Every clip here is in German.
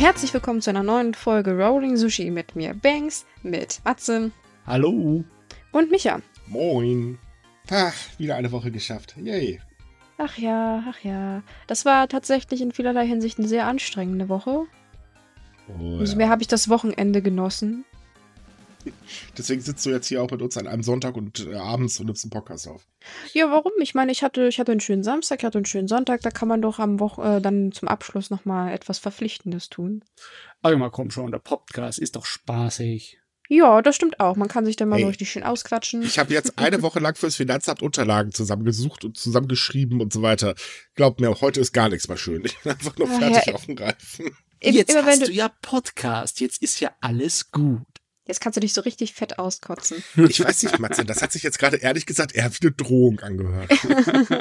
Herzlich willkommen zu einer neuen Folge Rolling Sushi mit mir, Banks, mit Matze. Hallo. Und Micha. Moin. Ach, wieder eine Woche geschafft. Yay. Ach ja, ach ja. Das war tatsächlich in vielerlei Hinsicht eine sehr anstrengende Woche. Oh, also ja. mehr habe ich das Wochenende genossen. Deswegen sitzt du jetzt hier auch mit uns an einem Sonntag und äh, abends und nimmst einen Podcast auf. Ja, warum? Ich meine, ich hatte, ich hatte einen schönen Samstag, ich hatte einen schönen Sonntag. Da kann man doch am Wochen äh, dann zum Abschluss noch mal etwas Verpflichtendes tun. Aber also mal komm schon, der Podcast ist doch spaßig. Ja, das stimmt auch. Man kann sich dann mal hey, so richtig schön ausquatschen. Ich habe jetzt eine Woche lang fürs Finanzamt Unterlagen zusammengesucht und zusammengeschrieben und so weiter. Glaubt mir, heute ist gar nichts mehr schön. Ich bin einfach nur ah, fertig ja, auf dem Reifen. Jetzt hast du, du ja Podcast. Jetzt ist ja alles gut. Jetzt kannst du dich so richtig fett auskotzen. Ich weiß nicht, Matze, das hat sich jetzt gerade ehrlich gesagt eher wie eine Drohung angehört.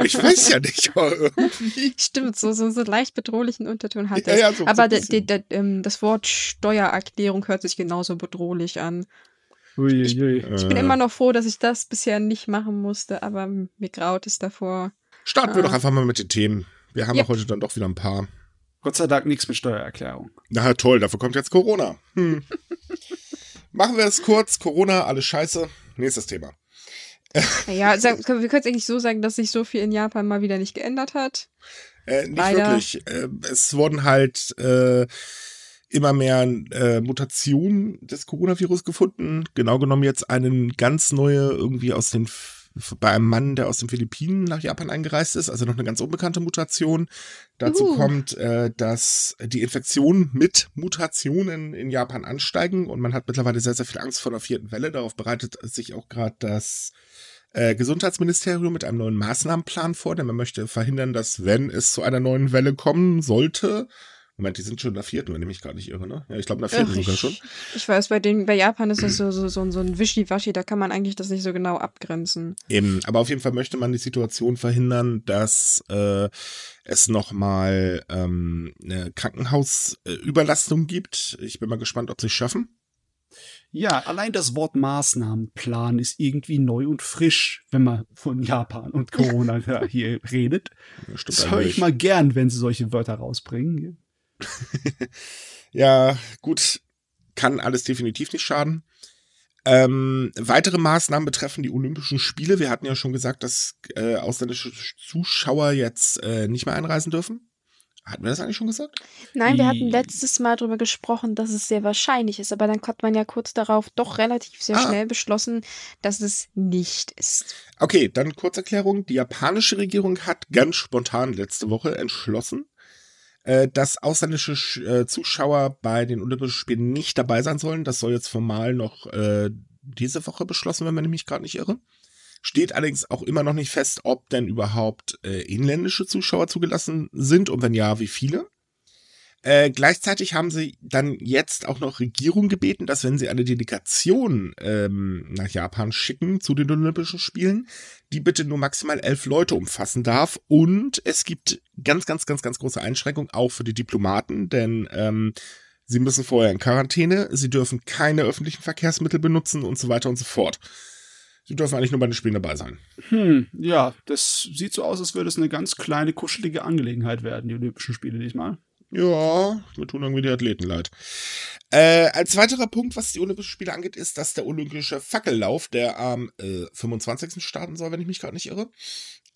Ich weiß ja nicht, aber irgendwie. Stimmt, so, so, so leicht bedrohlichen Unterton hat er. Ja, ja, so, aber so de, de, de, das Wort Steuererklärung hört sich genauso bedrohlich an. Ui, ich, ui. ich, bin äh, immer noch froh, dass ich das bisher nicht machen musste, aber mir graut es davor. Starten wir äh, doch einfach mal mit den Themen. Wir haben ja heute dann doch wieder ein paar. Gott sei Dank nichts mit Steuererklärung. Na toll, dafür kommt jetzt Corona. Hm. Machen wir es kurz. Corona, alles scheiße. Nächstes Thema. Ja, wir können es eigentlich so sagen, dass sich so viel in Japan mal wieder nicht geändert hat. Äh, nicht Leider. wirklich. Äh, es wurden halt äh, immer mehr äh, Mutationen des Coronavirus gefunden. Genau genommen jetzt eine ganz neue, irgendwie aus den bei einem Mann, der aus den Philippinen nach Japan eingereist ist, also noch eine ganz unbekannte Mutation. Dazu uh. kommt, äh, dass die Infektionen mit Mutationen in Japan ansteigen und man hat mittlerweile sehr, sehr viel Angst vor der vierten Welle. Darauf bereitet sich auch gerade das äh, Gesundheitsministerium mit einem neuen Maßnahmenplan vor, denn man möchte verhindern, dass, wenn es zu einer neuen Welle kommen sollte, Moment, die sind schon in der vierten, wenn ich mich gar nicht irre, ne? Ja, ich glaube in der vierten Ach, sogar schon. Ich weiß, bei den, bei Japan ist das so, so, so, so ein Wischiwaschi, da kann man eigentlich das nicht so genau abgrenzen. Eben, aber auf jeden Fall möchte man die Situation verhindern, dass äh, es nochmal ähm, eine Krankenhausüberlastung gibt. Ich bin mal gespannt, ob sie es schaffen. Ja, allein das Wort Maßnahmenplan ist irgendwie neu und frisch, wenn man von Japan und Corona hier redet. Ja, das höre ich mal gern, wenn sie solche Wörter rausbringen. ja, gut, kann alles definitiv nicht schaden. Ähm, weitere Maßnahmen betreffen die Olympischen Spiele. Wir hatten ja schon gesagt, dass äh, ausländische Zuschauer jetzt äh, nicht mehr einreisen dürfen. Hatten wir das eigentlich schon gesagt? Nein, wir hatten letztes Mal darüber gesprochen, dass es sehr wahrscheinlich ist, aber dann hat man ja kurz darauf doch relativ sehr ah. schnell beschlossen, dass es nicht ist. Okay, dann Kurzerklärung. Die japanische Regierung hat ganz spontan letzte Woche entschlossen, äh, dass ausländische äh, Zuschauer bei den Olympischen Spielen nicht dabei sein sollen. Das soll jetzt formal noch äh, diese Woche beschlossen, wenn man mich gerade nicht irre. Steht allerdings auch immer noch nicht fest, ob denn überhaupt äh, inländische Zuschauer zugelassen sind und wenn ja, wie viele. Äh, gleichzeitig haben sie dann jetzt auch noch Regierung gebeten, dass wenn sie eine Delegation ähm, nach Japan schicken zu den Olympischen Spielen, die bitte nur maximal elf Leute umfassen darf. Und es gibt ganz, ganz, ganz, ganz große Einschränkungen auch für die Diplomaten, denn ähm, sie müssen vorher in Quarantäne, sie dürfen keine öffentlichen Verkehrsmittel benutzen und so weiter und so fort. Sie dürfen eigentlich nur bei den Spielen dabei sein. Hm, ja, das sieht so aus, als würde es eine ganz kleine, kuschelige Angelegenheit werden, die Olympischen Spiele diesmal. Ja, mir tun irgendwie die Athleten leid. Äh, als weiterer Punkt, was die Olympischen Spiele angeht, ist, dass der Olympische Fackellauf, der am äh, 25. starten soll, wenn ich mich gerade nicht irre,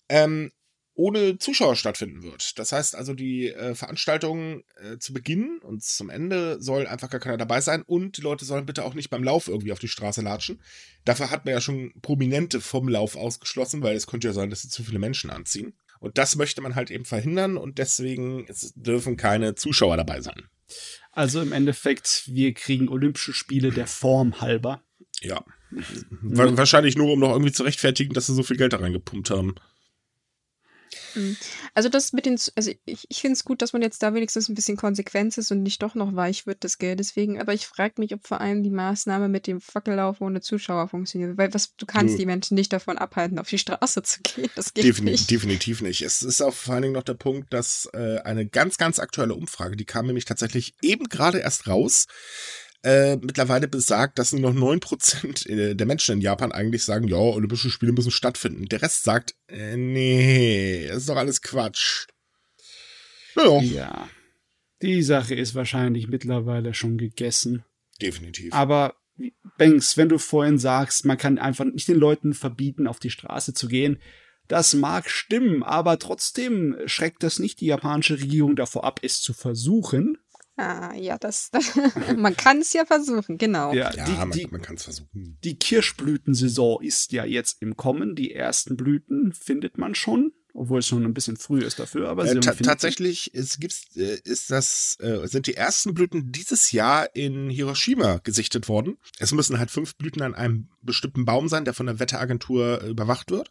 ähm, ohne Zuschauer stattfinden wird. Das heißt also, die äh, Veranstaltung äh, zu Beginn und zum Ende soll einfach gar keiner dabei sein und die Leute sollen bitte auch nicht beim Lauf irgendwie auf die Straße latschen. Dafür hat man ja schon Prominente vom Lauf ausgeschlossen, weil es könnte ja sein, dass sie zu viele Menschen anziehen. Und das möchte man halt eben verhindern und deswegen dürfen keine Zuschauer dabei sein. Also im Endeffekt, wir kriegen Olympische Spiele der Form halber. Ja. Wahrscheinlich nur, um noch irgendwie zu rechtfertigen, dass sie so viel Geld da reingepumpt haben. Mhm. Also das mit den, also ich, ich finde es gut, dass man jetzt da wenigstens ein bisschen Konsequenz ist und nicht doch noch weich wird, das Geld. Deswegen, aber ich frage mich, ob vor allem die Maßnahme mit dem Fackellauf ohne Zuschauer funktioniert. Weil was, du kannst du, die Menschen nicht davon abhalten, auf die Straße zu gehen. Das geht defini nicht. Definitiv nicht. Es ist auch vor allen Dingen noch der Punkt, dass äh, eine ganz, ganz aktuelle Umfrage, die kam nämlich tatsächlich eben gerade erst raus, äh, mittlerweile besagt, dass nur noch 9% äh, der Menschen in Japan eigentlich sagen, ja, Olympische Spiele müssen stattfinden. Der Rest sagt, äh, nee, das ist doch alles Quatsch. Naja. Ja. Die Sache ist wahrscheinlich mittlerweile schon gegessen. Definitiv. Aber Banks, wenn du vorhin sagst, man kann einfach nicht den Leuten verbieten, auf die Straße zu gehen, das mag stimmen, aber trotzdem schreckt das nicht die japanische Regierung davor ab, es zu versuchen. Ah, ja, das, man kann es ja versuchen, genau. Ja, ja die, man, die, man kann es versuchen. Die Kirschblütensaison ist ja jetzt im Kommen. Die ersten Blüten findet man schon, obwohl es schon ein bisschen früh ist dafür. Aber äh, sie äh, ta tatsächlich es gibt's, ist das, äh, sind die ersten Blüten dieses Jahr in Hiroshima gesichtet worden. Es müssen halt fünf Blüten an einem bestimmten Baum sein, der von der Wetteragentur äh, überwacht wird.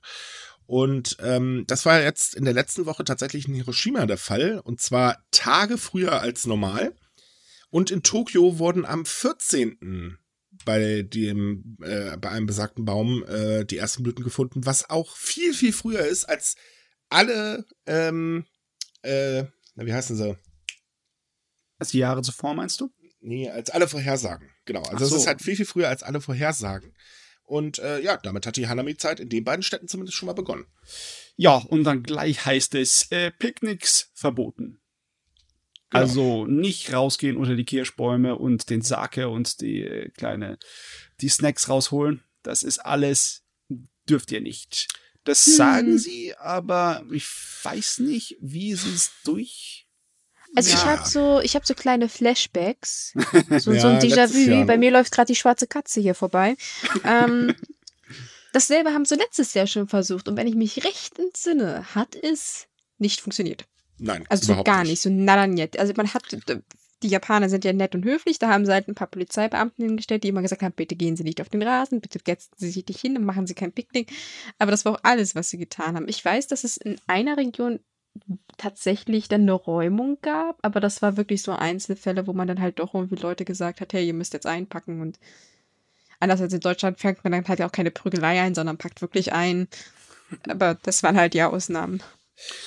Und ähm, das war jetzt in der letzten Woche tatsächlich in Hiroshima der Fall, und zwar Tage früher als normal. Und in Tokio wurden am 14. bei dem äh, bei einem besagten Baum äh, die ersten Blüten gefunden, was auch viel viel früher ist als alle ähm, äh, wie heißen sie? Als die Jahre zuvor meinst du? Nee, als alle Vorhersagen. Genau. Also es so. ist halt viel viel früher als alle Vorhersagen. Und äh, ja, damit hat die Hanami-Zeit in den beiden Städten zumindest schon mal begonnen. Ja, und dann gleich heißt es äh, Picknicks verboten. Genau. Also nicht rausgehen unter die Kirschbäume und den Sake und die äh, kleine, die Snacks rausholen. Das ist alles, dürft ihr nicht. Das hm. sagen sie, aber ich weiß nicht, wie sie es durch also ja. ich habe so, ich habe so kleine Flashbacks, so, ja, so ein Déjà-vu. Bei mir läuft gerade die schwarze Katze hier vorbei. ähm, dasselbe haben sie letztes Jahr schon versucht und wenn ich mich recht entsinne, hat es nicht funktioniert. Nein, also so gar nicht. nicht. So nada nicht. Also man hat die Japaner sind ja nett und höflich, da haben sie halt ein paar Polizeibeamten hingestellt, die immer gesagt haben, bitte gehen Sie nicht auf den Rasen, bitte setzen Sie sich nicht hin, machen Sie kein Picknick. Aber das war auch alles, was sie getan haben. Ich weiß, dass es in einer Region tatsächlich dann eine Räumung gab, aber das war wirklich so Einzelfälle, wo man dann halt doch irgendwie Leute gesagt hat, hey, ihr müsst jetzt einpacken und anders als in Deutschland fängt man dann halt auch keine Prügelei ein, sondern packt wirklich ein. Aber das waren halt ja Ausnahmen.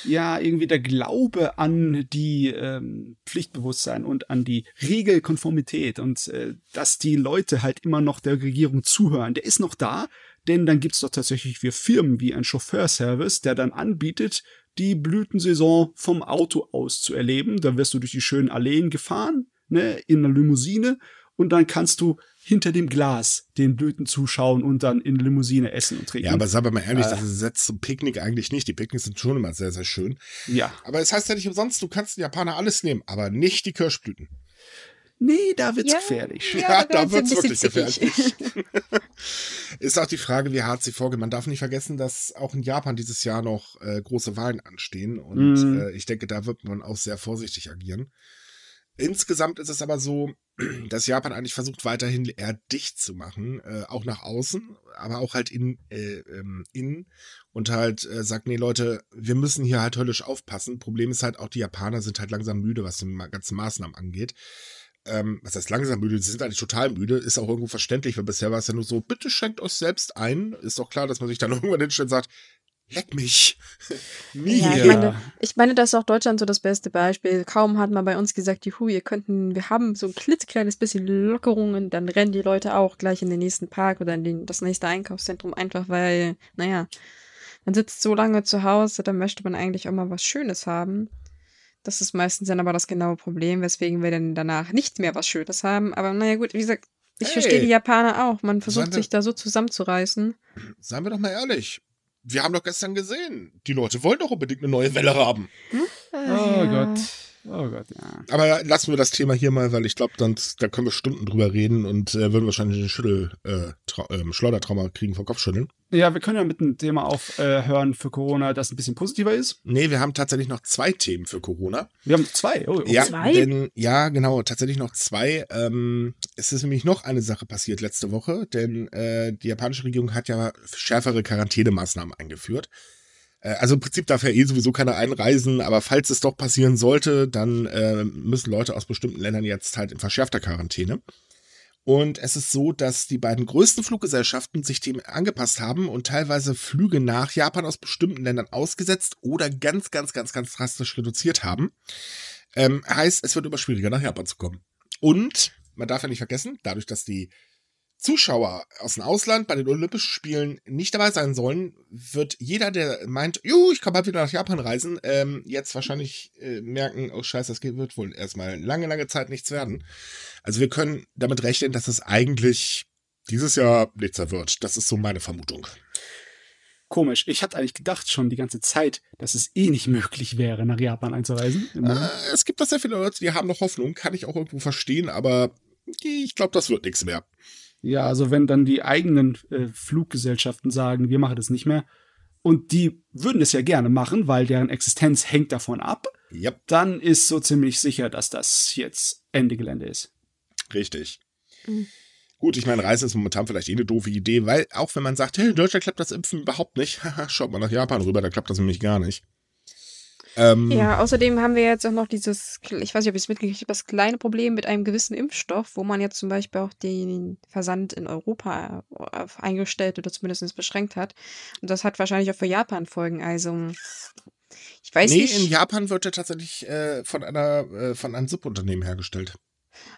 Ja, irgendwie der Glaube an die ähm, Pflichtbewusstsein und an die Regelkonformität und äh, dass die Leute halt immer noch der Regierung zuhören, der ist noch da, denn dann gibt es doch tatsächlich wir Firmen wie ein Chauffeurservice, der dann anbietet, die Blütensaison vom Auto aus zu erleben. Da wirst du durch die schönen Alleen gefahren, ne, in einer Limousine und dann kannst du hinter dem Glas den Blüten zuschauen und dann in Limousine essen und trinken. Ja, aber sag mal ehrlich, äh, das ersetzt zum Picknick eigentlich nicht. Die Picknicks sind schon immer sehr, sehr schön. Ja. Aber es heißt ja nicht umsonst, du kannst den Japaner alles nehmen, aber nicht die Kirschblüten. Nee, da wird's ja, gefährlich. Ja, ja da, wird's wirklich zickig. gefährlich. ist auch die Frage, wie hart sie vorgehen. Man darf nicht vergessen, dass auch in Japan dieses Jahr noch äh, große Wahlen anstehen und mm. äh, ich denke, da wird man auch sehr vorsichtig agieren. Insgesamt ist es aber so, dass Japan eigentlich versucht, weiterhin eher dicht zu machen, äh, auch nach außen, aber auch halt in, äh, ähm, in und halt äh, sagt, nee Leute, wir müssen hier halt höllisch aufpassen. Problem ist halt auch, die Japaner sind halt langsam müde, was die ganzen Maßnahmen angeht ähm, was heißt langsam müde, sie sind eigentlich total müde, ist auch irgendwo verständlich, weil bisher war es ja nur so, bitte schenkt euch selbst ein. Ist doch klar, dass man sich dann irgendwann hinstellt und sagt, leck mich. Nie. Ja, ich, meine, ich meine, das ist auch Deutschland so das beste Beispiel. Kaum hat man bei uns gesagt, juhu, ihr könnten, wir haben so ein klitzekleines bisschen Lockerungen, dann rennen die Leute auch gleich in den nächsten Park oder in den, das nächste Einkaufszentrum, einfach weil, naja, man sitzt so lange zu Hause, dann möchte man eigentlich auch mal was Schönes haben. Das ist meistens dann aber das genaue Problem, weswegen wir dann danach nicht mehr was Schönes haben. Aber naja, gut, wie gesagt, ich hey, verstehe die Japaner auch. Man versucht wir, sich da so zusammenzureißen. Seien wir doch mal ehrlich. Wir haben doch gestern gesehen, die Leute wollen doch unbedingt eine neue Welle haben. Hm? Oh, oh ja. Gott. Oh Gott, ja. Aber lassen wir das Thema hier mal, weil ich glaube, da können wir Stunden drüber reden und äh, würden wahrscheinlich einen äh, ähm, Schleudertrauma kriegen vom Kopfschütteln. Ja, wir können ja mit einem Thema aufhören äh, für Corona, das ein bisschen positiver ist. Nee, wir haben tatsächlich noch zwei Themen für Corona. Wir haben zwei, oh, oh. Ja, zwei? Denn, ja, genau, tatsächlich noch zwei. Ähm, es ist nämlich noch eine Sache passiert letzte Woche, denn äh, die japanische Regierung hat ja schärfere Quarantänemaßnahmen eingeführt. Äh, also im Prinzip darf ja eh sowieso keiner einreisen, aber falls es doch passieren sollte, dann äh, müssen Leute aus bestimmten Ländern jetzt halt in verschärfter Quarantäne. Und es ist so, dass die beiden größten Fluggesellschaften sich dem angepasst haben und teilweise Flüge nach Japan aus bestimmten Ländern ausgesetzt oder ganz, ganz, ganz, ganz drastisch reduziert haben. Ähm, heißt, es wird immer schwieriger, nach Japan zu kommen. Und man darf ja nicht vergessen, dadurch, dass die Zuschauer aus dem Ausland bei den Olympischen Spielen nicht dabei sein sollen, wird jeder, der meint, Juh, ich kann bald wieder nach Japan reisen, ähm, jetzt wahrscheinlich äh, merken, oh scheiße, das wird wohl erstmal lange, lange Zeit nichts werden. Also wir können damit rechnen, dass es eigentlich dieses Jahr nichts wird. Das ist so meine Vermutung. Komisch. Ich hatte eigentlich gedacht schon die ganze Zeit, dass es eh nicht möglich wäre, nach Japan einzureisen. Äh, es gibt da sehr viele Leute, die haben noch Hoffnung, kann ich auch irgendwo verstehen, aber ich glaube, das wird nichts mehr. Ja, also wenn dann die eigenen äh, Fluggesellschaften sagen, wir machen das nicht mehr, und die würden es ja gerne machen, weil deren Existenz hängt davon ab, yep. dann ist so ziemlich sicher, dass das jetzt Ende Gelände ist. Richtig. Mhm. Gut, ich meine, Reisen ist momentan vielleicht eh eine doofe Idee, weil auch wenn man sagt, hey, in Deutschland klappt das Impfen überhaupt nicht, schaut mal nach Japan rüber, da klappt das nämlich gar nicht. Ähm, ja, außerdem haben wir jetzt auch noch dieses, ich weiß nicht, ob ich es mitgekriegt habe, das kleine Problem mit einem gewissen Impfstoff, wo man jetzt zum Beispiel auch den Versand in Europa äh, eingestellt oder zumindest beschränkt hat. Und das hat wahrscheinlich auch für Japan Folgen. Also, ich weiß nee, nicht. in Japan wird er tatsächlich äh, von, einer, äh, von einem Subunternehmen hergestellt.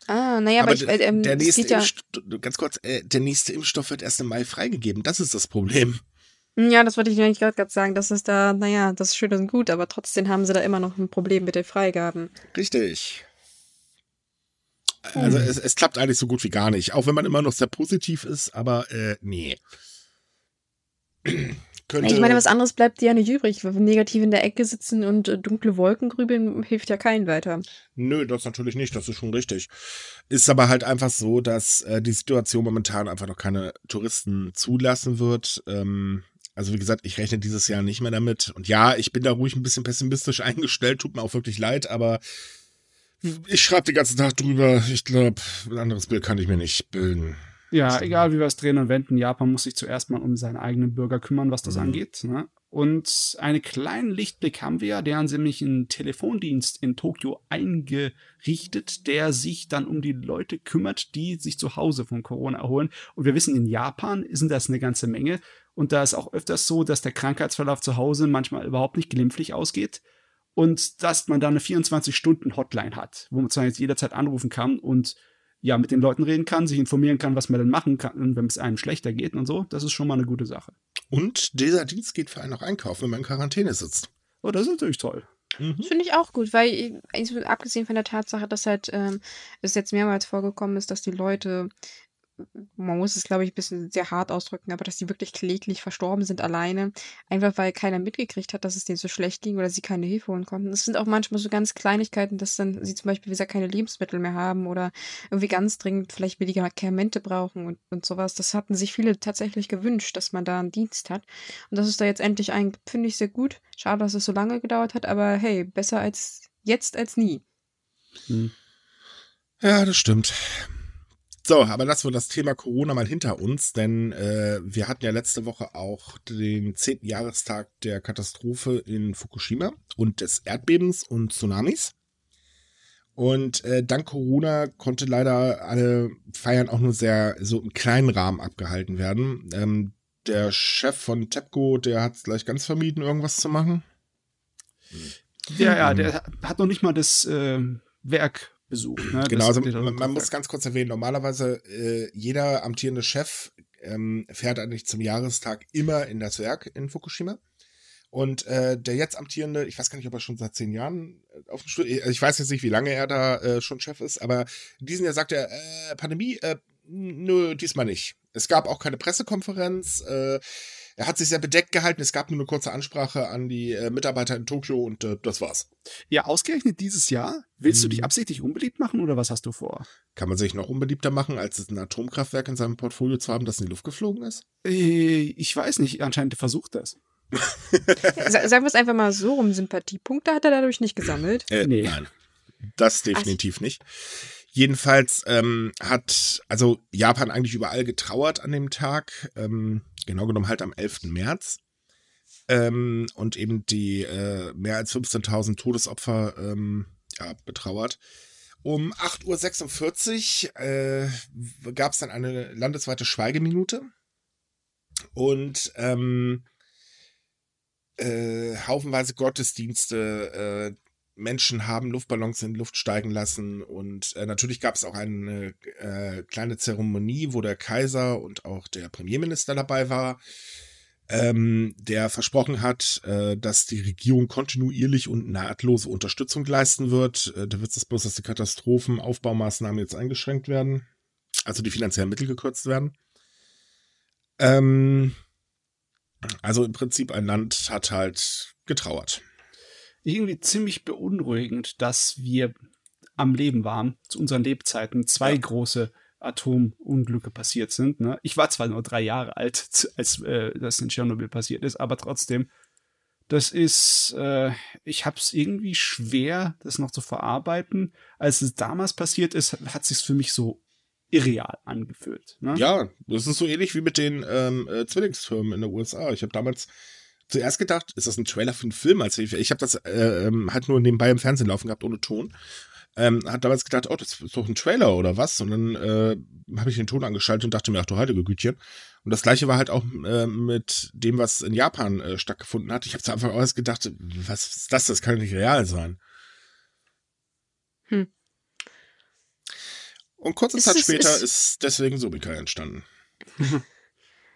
Ah, naja, aber, aber ich, äh, der nächste ja Impfstoff, ganz kurz, äh, der nächste Impfstoff wird erst im Mai freigegeben. Das ist das Problem. Ja, das wollte ich eigentlich gerade sagen. Das ist da, naja, das ist schön und gut, aber trotzdem haben sie da immer noch ein Problem mit den Freigaben. Richtig. Hm. Also es, es, klappt eigentlich so gut wie gar nicht. Auch wenn man immer noch sehr positiv ist, aber äh, nee. Könnte ich meine, was anderes bleibt dir ja nicht übrig. Negativ in der Ecke sitzen und äh, dunkle Wolken grübeln hilft ja keinen weiter. Nö, das natürlich nicht, das ist schon richtig. Ist aber halt einfach so, dass äh, die Situation momentan einfach noch keine Touristen zulassen wird. Ähm, also wie gesagt, ich rechne dieses Jahr nicht mehr damit. Und ja, ich bin da ruhig ein bisschen pessimistisch eingestellt, tut mir auch wirklich leid, aber hm. ich schreibe den ganzen Tag drüber. Ich glaube, ein anderes Bild kann ich mir nicht bilden. Ja, egal wie wir es drehen und wenden, Japan muss sich zuerst mal um seine eigenen Bürger kümmern, was das mhm. angeht. Ne? Und einen kleinen Lichtblick haben wir, der hat nämlich einen Telefondienst in Tokio eingerichtet, der sich dann um die Leute kümmert, die sich zu Hause von Corona erholen. Und wir wissen, in Japan sind das eine ganze Menge. Und da ist auch öfters so, dass der Krankheitsverlauf zu Hause manchmal überhaupt nicht glimpflich ausgeht. Und dass man da eine 24-Stunden-Hotline hat, wo man zwar jetzt jederzeit anrufen kann und ja, mit den Leuten reden kann, sich informieren kann, was man denn machen kann, wenn es einem schlechter geht und so. Das ist schon mal eine gute Sache. Und dieser Dienst geht für einen auch einkaufen, wenn man in Quarantäne sitzt. Oh, das ist natürlich toll. Mhm. Finde ich auch gut, weil äh, abgesehen von der Tatsache, dass halt ähm, es jetzt mehrmals vorgekommen ist, dass die Leute man muss es, glaube ich, ein bisschen sehr hart ausdrücken, aber dass sie wirklich kläglich verstorben sind alleine, einfach weil keiner mitgekriegt hat, dass es denen so schlecht ging oder sie keine Hilfe holen konnten. Es sind auch manchmal so ganz Kleinigkeiten, dass dann sie zum Beispiel, wie gesagt, keine Lebensmittel mehr haben oder irgendwie ganz dringend vielleicht Medikamente brauchen und, und sowas. Das hatten sich viele tatsächlich gewünscht, dass man da einen Dienst hat. Und das ist da jetzt endlich ein, finde ich sehr gut. Schade, dass es so lange gedauert hat, aber hey, besser als jetzt als nie. Hm. Ja, das stimmt. So, aber lassen wir das Thema Corona mal hinter uns, denn äh, wir hatten ja letzte Woche auch den 10. Jahrestag der Katastrophe in Fukushima und des Erdbebens und Tsunamis. Und äh, dank Corona konnte leider alle Feiern auch nur sehr so im kleinen Rahmen abgehalten werden. Ähm, der Chef von TEPCO, der hat es gleich ganz vermieden, irgendwas zu machen. Ja, ja, ähm, der hm. hat noch nicht mal das äh, Werk besucht. Ne? Genau, also man, man muss ganz kurz erwähnen, normalerweise äh, jeder amtierende Chef ähm, fährt eigentlich zum Jahrestag immer in das Werk in Fukushima. Und äh, der jetzt amtierende, ich weiß gar nicht, ob er schon seit zehn Jahren äh, auf dem Stuhl, äh, also ich weiß jetzt nicht, wie lange er da äh, schon Chef ist, aber diesen Jahr sagt er, äh, Pandemie, äh, nö, diesmal nicht. Es gab auch keine Pressekonferenz, äh, er hat sich sehr bedeckt gehalten. Es gab nur eine kurze Ansprache an die äh, Mitarbeiter in Tokio und äh, das war's. Ja, ausgerechnet dieses Jahr. Willst hm. du dich mhm. absichtlich unbeliebt machen oder was hast du vor? Kann man sich noch unbeliebter machen, als es ein Atomkraftwerk in seinem Portfolio zu haben, das in die Luft geflogen ist? Äh, ich weiß nicht. Anscheinend versucht das. Sagen wir es einfach mal so rum. Sympathiepunkte hat er dadurch nicht gesammelt. Äh, nee. Nein. Das definitiv Ach. nicht. Jedenfalls ähm, hat also Japan eigentlich überall getrauert an dem Tag, ähm, genau genommen halt am 11. März. Ähm, und eben die äh, mehr als 15.000 Todesopfer ähm, ja, betrauert. Um 8.46 Uhr äh, gab es dann eine landesweite Schweigeminute. Und ähm, äh, haufenweise Gottesdienste äh, Menschen haben Luftballons in die Luft steigen lassen und äh, natürlich gab es auch eine äh, kleine Zeremonie, wo der Kaiser und auch der Premierminister dabei war, ähm, der versprochen hat, äh, dass die Regierung kontinuierlich und nahtlose Unterstützung leisten wird. Äh, da wird es bloß, dass die Katastrophenaufbaumaßnahmen jetzt eingeschränkt werden, also die finanziellen Mittel gekürzt werden. Ähm, also im Prinzip ein Land hat halt getrauert irgendwie ziemlich beunruhigend, dass wir am Leben waren, zu unseren Lebzeiten, zwei ja. große Atomunglücke passiert sind. Ne? Ich war zwar nur drei Jahre alt, als äh, das in Tschernobyl passiert ist, aber trotzdem, das ist, äh, ich habe es irgendwie schwer, das noch zu verarbeiten. Als es damals passiert ist, hat sich für mich so irreal angefühlt. Ne? Ja, das ist so ähnlich wie mit den ähm, äh, Zwillingsfirmen in den USA. Ich habe damals zuerst gedacht, ist das ein Trailer für einen Film? Also ich, ich habe das äh, ähm, halt nur nebenbei im Fernsehen laufen gehabt, ohne Ton. Ähm, hat damals gedacht, oh, das ist doch ein Trailer oder was? Und dann äh, habe ich den Ton angeschaltet und dachte mir, ach du heilige Gütchen. Und das gleiche war halt auch äh, mit dem, was in Japan äh, stattgefunden hat. Ich habe einfach alles gedacht, was ist das? Das kann nicht real sein. Hm. Und kurze ist Zeit es, später ist, ist deswegen Subika entstanden.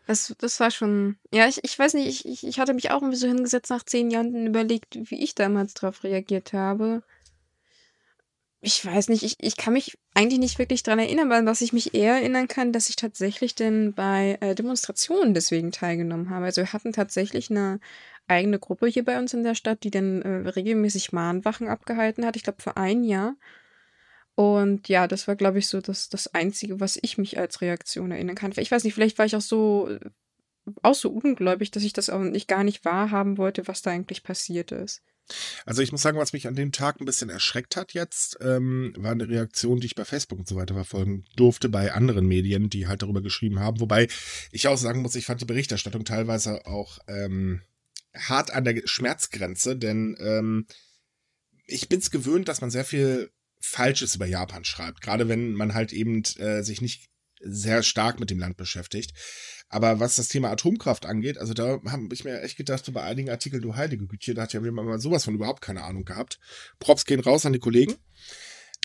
Das, das war schon. Ja, ich, ich weiß nicht, ich, ich hatte mich auch irgendwie so hingesetzt nach zehn Jahren und überlegt, wie ich damals darauf reagiert habe. Ich weiß nicht, ich, ich kann mich eigentlich nicht wirklich dran erinnern, weil was ich mich eher erinnern kann, dass ich tatsächlich denn bei äh, Demonstrationen deswegen teilgenommen habe. Also wir hatten tatsächlich eine eigene Gruppe hier bei uns in der Stadt, die dann äh, regelmäßig Mahnwachen abgehalten hat. Ich glaube, für ein Jahr. Und ja, das war, glaube ich, so das, das Einzige, was ich mich als Reaktion erinnern kann. Ich weiß nicht, vielleicht war ich auch so, äh, auch so ungläubig, dass ich das auch nicht gar nicht wahrhaben wollte, was da eigentlich passiert ist. Also ich muss sagen, was mich an dem Tag ein bisschen erschreckt hat jetzt, ähm, war eine Reaktion, die ich bei Facebook und so weiter verfolgen durfte, bei anderen Medien, die halt darüber geschrieben haben. Wobei ich auch sagen muss, ich fand die Berichterstattung teilweise auch ähm, hart an der Schmerzgrenze, denn ähm, ich bin es gewöhnt, dass man sehr viel Falsches über Japan schreibt, gerade wenn man halt eben äh, sich nicht sehr stark mit dem Land beschäftigt. Aber was das Thema Atomkraft angeht, also da habe ich mir echt gedacht, so bei einigen Artikeln, du heilige Güte, da hat ja jemand mal sowas von überhaupt keine Ahnung gehabt. Props gehen raus an die Kollegen.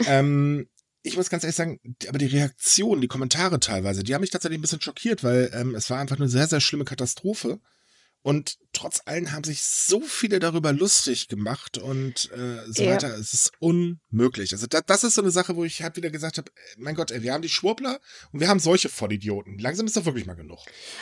Ähm, ich muss ganz ehrlich sagen, aber die Reaktion, die Kommentare teilweise, die haben mich tatsächlich ein bisschen schockiert, weil ähm, es war einfach eine sehr, sehr schlimme Katastrophe. Und trotz allem haben sich so viele darüber lustig gemacht und äh, so ja. weiter. Es ist unmöglich. Also da, das ist so eine Sache, wo ich halt wieder gesagt habe, äh, mein Gott, ey, wir haben die Schwurbler und wir haben solche Vollidioten. Langsam ist doch wirklich mal genug.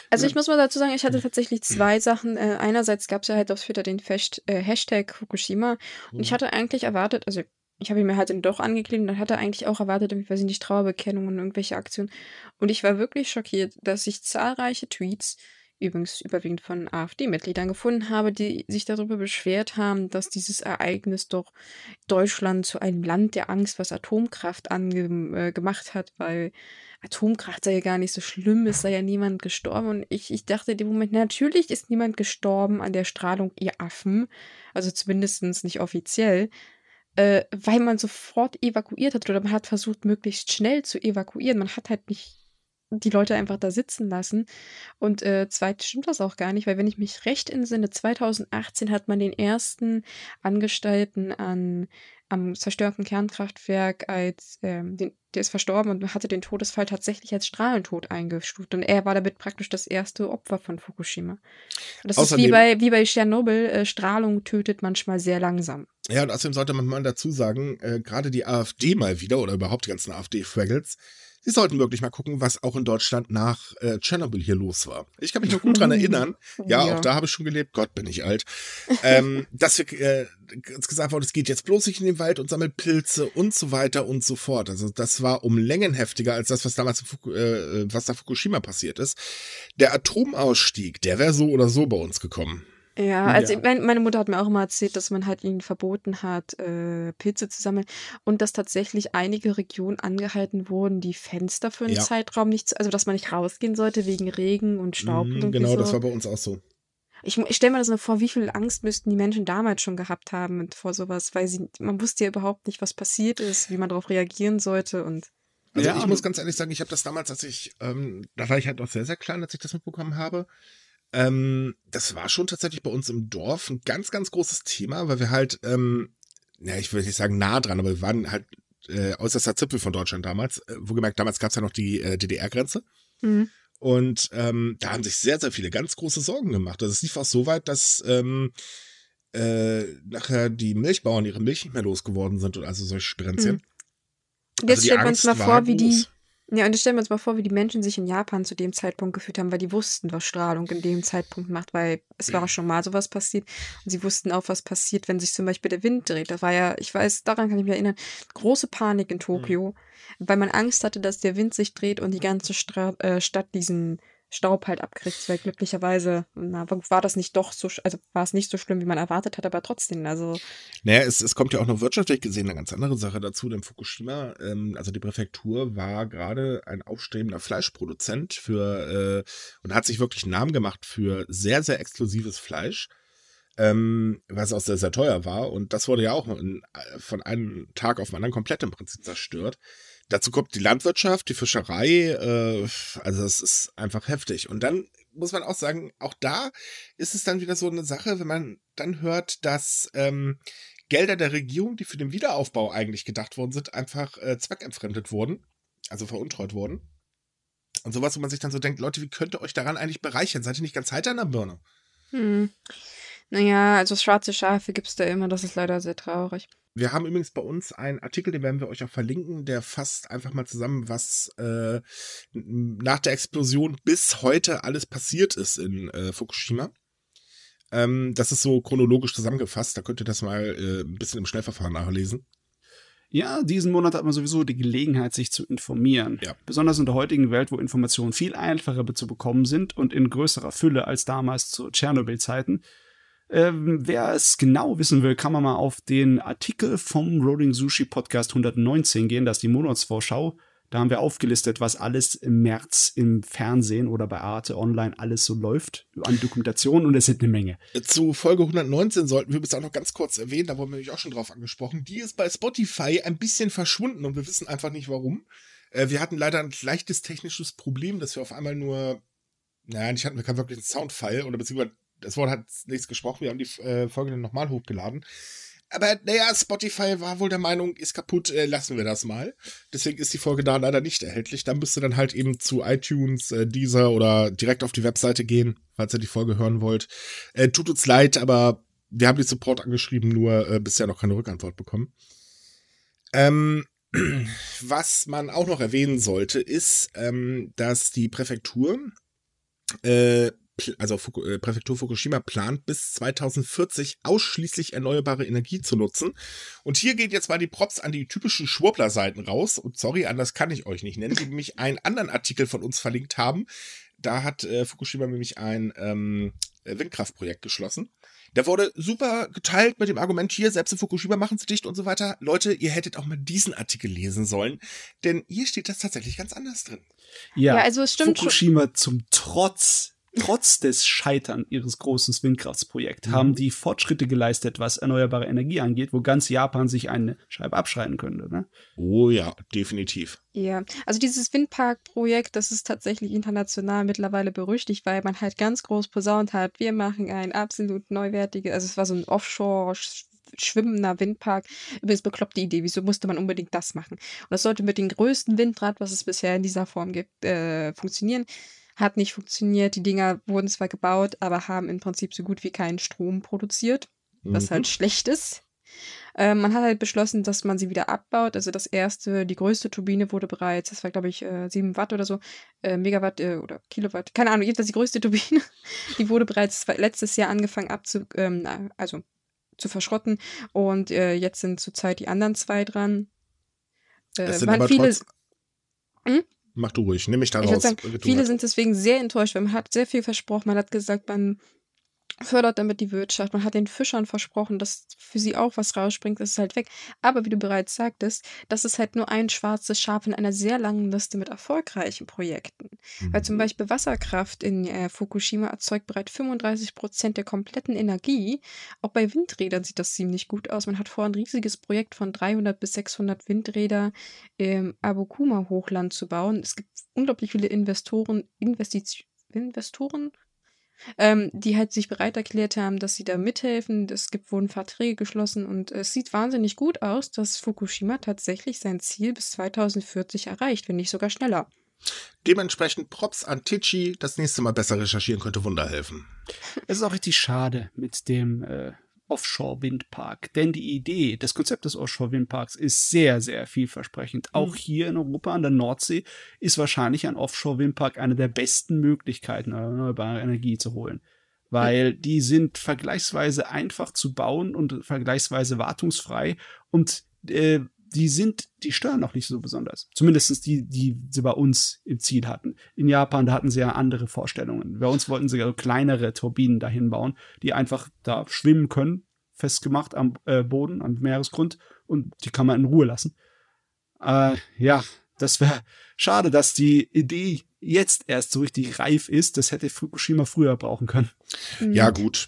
Also ne? ich muss mal dazu sagen, ich hatte mhm. tatsächlich mhm. zwei Sachen. Äh, einerseits gab es ja halt auf Twitter den Fest, äh, Hashtag Fukushima und ich mhm. hatte eigentlich erwartet, also ich habe ihn mir halt dann doch angeklebt und dann hatte er eigentlich auch erwartet, irgendwie, weiß ich nicht, Trauerbekennung und irgendwelche Aktionen. Und ich war wirklich schockiert, dass sich zahlreiche Tweets übrigens überwiegend von AfD-Mitgliedern gefunden habe, die sich darüber beschwert haben, dass dieses Ereignis doch Deutschland zu einem Land der Angst, was Atomkraft ange äh, gemacht hat, weil Atomkraft sei ja gar nicht so schlimm, es sei ja niemand gestorben. Und ich, ich dachte in dem Moment, natürlich ist niemand gestorben an der Strahlung, ihr Affen, also zumindest nicht offiziell. Äh, weil man sofort evakuiert hat oder man hat versucht, möglichst schnell zu evakuieren. Man hat halt nicht die Leute einfach da sitzen lassen. Und äh, zweitens stimmt das auch gar nicht, weil wenn ich mich recht entsinne, 2018 hat man den ersten Angestellten an am zerstörten Kernkraftwerk als ähm, den, der ist verstorben und hatte den Todesfall tatsächlich als Strahlentod eingestuft und er war damit praktisch das erste Opfer von Fukushima. Und das außerdem, ist wie bei wie bei Tschernobyl äh, Strahlung tötet manchmal sehr langsam. Ja und außerdem sollte man mal dazu sagen äh, gerade die AfD mal wieder oder überhaupt die ganzen AfD-Fraggles Sie sollten wirklich mal gucken, was auch in Deutschland nach äh, Tschernobyl hier los war. Ich kann mich noch gut dran erinnern. Ja, ja, auch da habe ich schon gelebt. Gott, bin ich alt. Ähm, dass wir, äh, uns gesagt wurde, es geht jetzt bloß nicht in den Wald und sammelt Pilze und so weiter und so fort. Also das war um Längen heftiger als das, was damals, äh, was da Fukushima passiert ist. Der Atomausstieg, der wäre so oder so bei uns gekommen. Ja, also ja. Mein, meine Mutter hat mir auch immer erzählt, dass man halt ihnen verboten hat, äh, Pilze zu sammeln und dass tatsächlich einige Regionen angehalten wurden, die Fenster für einen ja. Zeitraum nicht, also dass man nicht rausgehen sollte wegen Regen und Staub. Mhm, und genau, so. das war bei uns auch so. Ich, ich stelle mir das nur vor, wie viel Angst müssten die Menschen damals schon gehabt haben vor sowas, weil sie, man wusste ja überhaupt nicht, was passiert ist, wie man darauf reagieren sollte und. Also ja, ich muss ganz ehrlich sagen, ich habe das damals, als ich, ähm, da war ich halt noch sehr, sehr klein, als ich das mitbekommen habe. Ähm, das war schon tatsächlich bei uns im Dorf ein ganz, ganz großes Thema, weil wir halt, ähm, ja, ich würde nicht sagen nah dran, aber wir waren halt äh, äußerster Zipfel von Deutschland damals. Äh, wo gemerkt, damals gab es ja noch die äh, DDR-Grenze. Mhm. Und ähm, da haben sich sehr, sehr viele ganz große Sorgen gemacht. Also es lief auch so weit, dass ähm, äh, nachher die Milchbauern ihre Milch nicht mehr losgeworden sind und also solche Sprenzchen. Mhm. Jetzt also stellt man es mal vor, wie die, ja, und jetzt stellen wir uns mal vor, wie die Menschen sich in Japan zu dem Zeitpunkt gefühlt haben, weil die wussten, was Strahlung in dem Zeitpunkt macht, weil es war schon mal sowas passiert. Und sie wussten auch, was passiert, wenn sich zum Beispiel der Wind dreht. Da war ja, ich weiß, daran kann ich mich erinnern, große Panik in hm. Tokio, mhm. weil man Angst hatte, dass der Wind sich dreht und die ganze Stra äh, Stadt diesen Staub halt abgekriegt, weil glücklicherweise na, war das nicht doch so, also war es nicht so schlimm, wie man erwartet hat, aber trotzdem, also. Naja, es, es kommt ja auch noch wirtschaftlich gesehen eine ganz andere Sache dazu, denn Fukushima, ähm, also die Präfektur, war gerade ein aufstrebender Fleischproduzent für äh, und hat sich wirklich einen Namen gemacht für sehr, sehr exklusives Fleisch. Ähm, was auch sehr, sehr teuer war. Und das wurde ja auch in, äh, von einem Tag auf den anderen komplett im Prinzip zerstört. Dazu kommt die Landwirtschaft, die Fischerei, äh, also das ist einfach heftig. Und dann muss man auch sagen, auch da ist es dann wieder so eine Sache, wenn man dann hört, dass ähm, Gelder der Regierung, die für den Wiederaufbau eigentlich gedacht worden sind, einfach äh, zweckentfremdet wurden, also veruntreut wurden. Und sowas, wo man sich dann so denkt, Leute, wie könnt ihr euch daran eigentlich bereichern? Seid ihr nicht ganz heiter in der Birne? Hm. Naja, also schwarze Schafe gibt es da immer, das ist leider sehr traurig. Wir haben übrigens bei uns einen Artikel, den werden wir euch auch verlinken, der fasst einfach mal zusammen, was äh, nach der Explosion bis heute alles passiert ist in äh, Fukushima. Ähm, das ist so chronologisch zusammengefasst, da könnt ihr das mal äh, ein bisschen im Schnellverfahren nachlesen. Ja, diesen Monat hat man sowieso die Gelegenheit, sich zu informieren. Ja. Besonders in der heutigen Welt, wo Informationen viel einfacher zu bekommen sind und in größerer Fülle als damals zu Tschernobyl-Zeiten, ähm, wer es genau wissen will, kann man mal auf den Artikel vom Rolling Sushi Podcast 119 gehen, das ist die Monatsvorschau. Da haben wir aufgelistet, was alles im März im Fernsehen oder bei Arte Online alles so läuft an Dokumentationen und es sind eine Menge. Zu Folge 119 sollten wir bis auch noch ganz kurz erwähnen, da wurden wir nämlich auch schon drauf angesprochen. Die ist bei Spotify ein bisschen verschwunden und wir wissen einfach nicht warum. Äh, wir hatten leider ein leichtes technisches Problem, dass wir auf einmal nur, naja, nicht hatten, wir keinen wirklichen Soundfile oder beziehungsweise das Wort hat nichts gesprochen, wir haben die äh, Folge dann nochmal hochgeladen. Aber naja, Spotify war wohl der Meinung, ist kaputt, äh, lassen wir das mal. Deswegen ist die Folge da leider nicht erhältlich. Da müsst ihr dann halt eben zu iTunes, äh, Deezer oder direkt auf die Webseite gehen, falls ihr die Folge hören wollt. Äh, tut uns leid, aber wir haben die Support angeschrieben, nur äh, bisher noch keine Rückantwort bekommen. Ähm, was man auch noch erwähnen sollte, ist, ähm, dass die Präfektur äh, also Fuku äh, Präfektur Fukushima plant bis 2040 ausschließlich erneuerbare Energie zu nutzen. Und hier geht jetzt mal die Props an die typischen Schwurbler-Seiten raus. Und sorry, anders kann ich euch nicht nennen, die nämlich einen anderen Artikel von uns verlinkt haben. Da hat äh, Fukushima nämlich ein ähm, äh, Windkraftprojekt geschlossen. Da wurde super geteilt mit dem Argument hier, selbst in Fukushima machen sie dicht und so weiter. Leute, ihr hättet auch mal diesen Artikel lesen sollen, denn hier steht das tatsächlich ganz anders drin. Ja, ja also es stimmt Fukushima zum Trotz Trotz des Scheiterns ihres großen Windkraftprojekts mhm. haben die Fortschritte geleistet, was erneuerbare Energie angeht, wo ganz Japan sich eine Scheibe abschreiten könnte. Ne? Oh ja, definitiv. Ja, also dieses Windparkprojekt, das ist tatsächlich international mittlerweile berüchtigt, weil man halt ganz groß posaunt hat, wir machen ein absolut neuwertiges, also es war so ein Offshore- schwimmender Windpark. Übrigens bekloppte Idee, wieso musste man unbedingt das machen? Und das sollte mit dem größten Windrad, was es bisher in dieser Form gibt, äh, funktionieren. Hat nicht funktioniert. Die Dinger wurden zwar gebaut, aber haben im Prinzip so gut wie keinen Strom produziert, was halt mhm. schlecht ist. Ähm, man hat halt beschlossen, dass man sie wieder abbaut. Also das erste, die größte Turbine wurde bereits, das war glaube ich äh, 7 Watt oder so, äh, Megawatt äh, oder Kilowatt, keine Ahnung, jedenfalls die größte Turbine, die wurde bereits letztes Jahr angefangen abzu, ähm, also zu verschrotten. Und äh, jetzt sind zurzeit die anderen zwei dran. Äh, es sind aber viele. Trotz, hm? Mach du ruhig, nimm mich da ich raus. Sagen, viele sind deswegen sehr enttäuscht, weil man hat sehr viel versprochen, man hat gesagt, man fördert damit die Wirtschaft. Man hat den Fischern versprochen, dass für sie auch was rausspringt, das ist halt weg. Aber wie du bereits sagtest, das ist halt nur ein schwarzes Schaf in einer sehr langen Liste mit erfolgreichen Projekten. Mhm. Weil zum mhm. Beispiel Wasserkraft in äh, Fukushima erzeugt bereits 35 Prozent der kompletten Energie. Auch bei Windrädern sieht das ziemlich gut aus. Man hat vor, ein riesiges Projekt von 300 bis 600 Windräder im Abokuma-Hochland zu bauen. Es gibt unglaublich viele Investoren, Investitionen. Investoren ähm, die halt sich bereit erklärt haben, dass sie da mithelfen. Es gibt, wurden Verträge geschlossen und es sieht wahnsinnig gut aus, dass Fukushima tatsächlich sein Ziel bis 2040 erreicht, wenn nicht sogar schneller. Dementsprechend Props an Tichy, das nächste Mal besser recherchieren könnte Wunder helfen. Es ist auch richtig schade mit dem äh, Offshore-Windpark. Denn die Idee, das Konzept des Offshore-Windparks ist sehr, sehr vielversprechend. Auch mhm. hier in Europa an der Nordsee ist wahrscheinlich ein Offshore-Windpark eine der besten Möglichkeiten, äh, erneuerbare Energie zu holen. Weil die sind vergleichsweise einfach zu bauen und vergleichsweise wartungsfrei und äh, die sind, die steuern noch nicht so besonders. Zumindest die, die sie bei uns im Ziel hatten. In Japan, da hatten sie ja andere Vorstellungen. Bei uns wollten sie ja so kleinere Turbinen dahin bauen, die einfach da schwimmen können, festgemacht am äh, Boden, am Meeresgrund und die kann man in Ruhe lassen. Äh, ja, das wäre schade, dass die Idee jetzt erst so richtig reif ist. Das hätte Fukushima früher brauchen können. Ja, mhm. gut.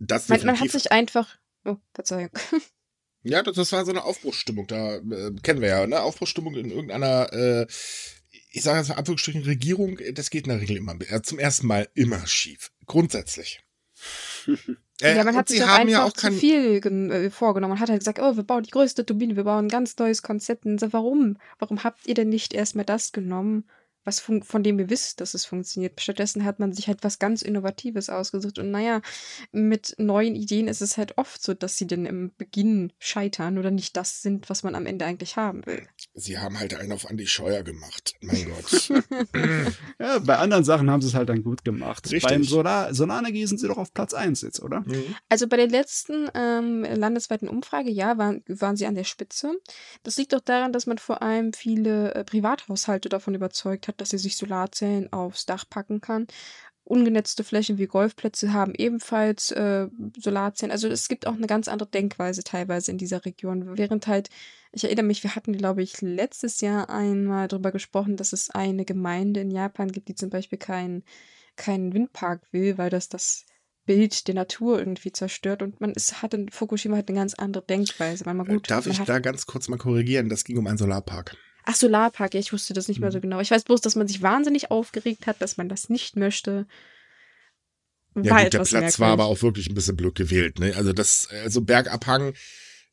Das man, man hat sich einfach. Oh, Verzeihung. Ja, das, das war so eine Aufbruchsstimmung, da äh, kennen wir ja, ne? Aufbruchsstimmung in irgendeiner, äh, ich sage jetzt mal Anführungsstrichen, Regierung, das geht in der Regel immer, äh, zum ersten Mal immer schief. Grundsätzlich. Äh, ja, man äh, hat sich doch halt einfach ja auch zu viel äh, vorgenommen. und hat halt gesagt, oh, wir bauen die größte Turbine, wir bauen ein ganz neues Konzept. Und so, warum? Warum habt ihr denn nicht erstmal das genommen? was von, von dem ihr wisst, dass es funktioniert. Stattdessen hat man sich halt was ganz Innovatives ausgesucht. Und naja, mit neuen Ideen ist es halt oft so, dass sie dann im Beginn scheitern oder nicht das sind, was man am Ende eigentlich haben will sie haben halt einen auf Andy Scheuer gemacht. Mein Gott. ja, bei anderen Sachen haben sie es halt dann gut gemacht. Richtig. Beim Solar Solana sind sie doch auf Platz 1 jetzt, oder? Mhm. Also bei der letzten ähm, landesweiten Umfrage, ja, waren, waren sie an der Spitze. Das liegt doch daran, dass man vor allem viele äh, Privathaushalte davon überzeugt hat, dass sie sich Solarzellen aufs Dach packen kann. Ungenetzte Flächen wie Golfplätze haben ebenfalls äh, Solarzellen. Also es gibt auch eine ganz andere Denkweise teilweise in dieser Region, während halt ich erinnere mich, wir hatten, glaube ich, letztes Jahr einmal darüber gesprochen, dass es eine Gemeinde in Japan gibt, die zum Beispiel keinen kein Windpark will, weil das das Bild der Natur irgendwie zerstört und man ist, hat in Fukushima hat eine ganz andere Denkweise. Man, man äh, gut, Darf ich da ganz kurz mal korrigieren? Das ging um einen Solarpark. Ach, Solarpark, ja, ich wusste das nicht mehr so mhm. genau. Ich weiß bloß, dass man sich wahnsinnig aufgeregt hat, dass man das nicht möchte. War ja, gut, der Platz merkwürdig. war aber auch wirklich ein bisschen blöd gewählt. Ne? Also das, also Bergabhang,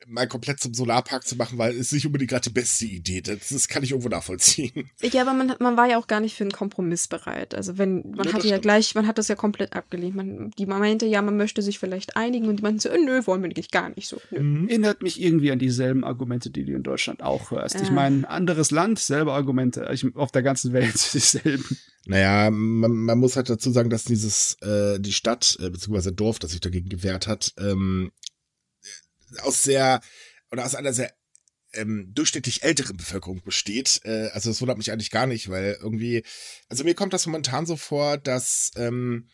mal komplett zum Solarpark zu machen, weil es nicht unbedingt gerade die beste Idee. Das, das kann ich irgendwo nachvollziehen. Ja, aber man, man war ja auch gar nicht für einen Kompromiss bereit. Also wenn man ja, hatte ja gleich, man hat das ja komplett abgelehnt. Man, die Mama meinte, ja, man möchte sich vielleicht einigen und die meinten so, äh, nö, wollen wir nicht, gar nicht so. Nö. Mhm. Erinnert mich irgendwie an dieselben Argumente, die du in Deutschland auch hörst. Äh. Ich meine, anderes Land, selbe Argumente, ich, auf der ganzen Welt dieselben. Naja, man, man muss halt dazu sagen, dass dieses äh, die Stadt äh, bzw. Dorf, das sich dagegen gewehrt hat, ähm, aus sehr oder aus einer sehr ähm, durchschnittlich älteren Bevölkerung besteht. Äh, also das wundert mich eigentlich gar nicht, weil irgendwie, also mir kommt das momentan so vor, dass ähm,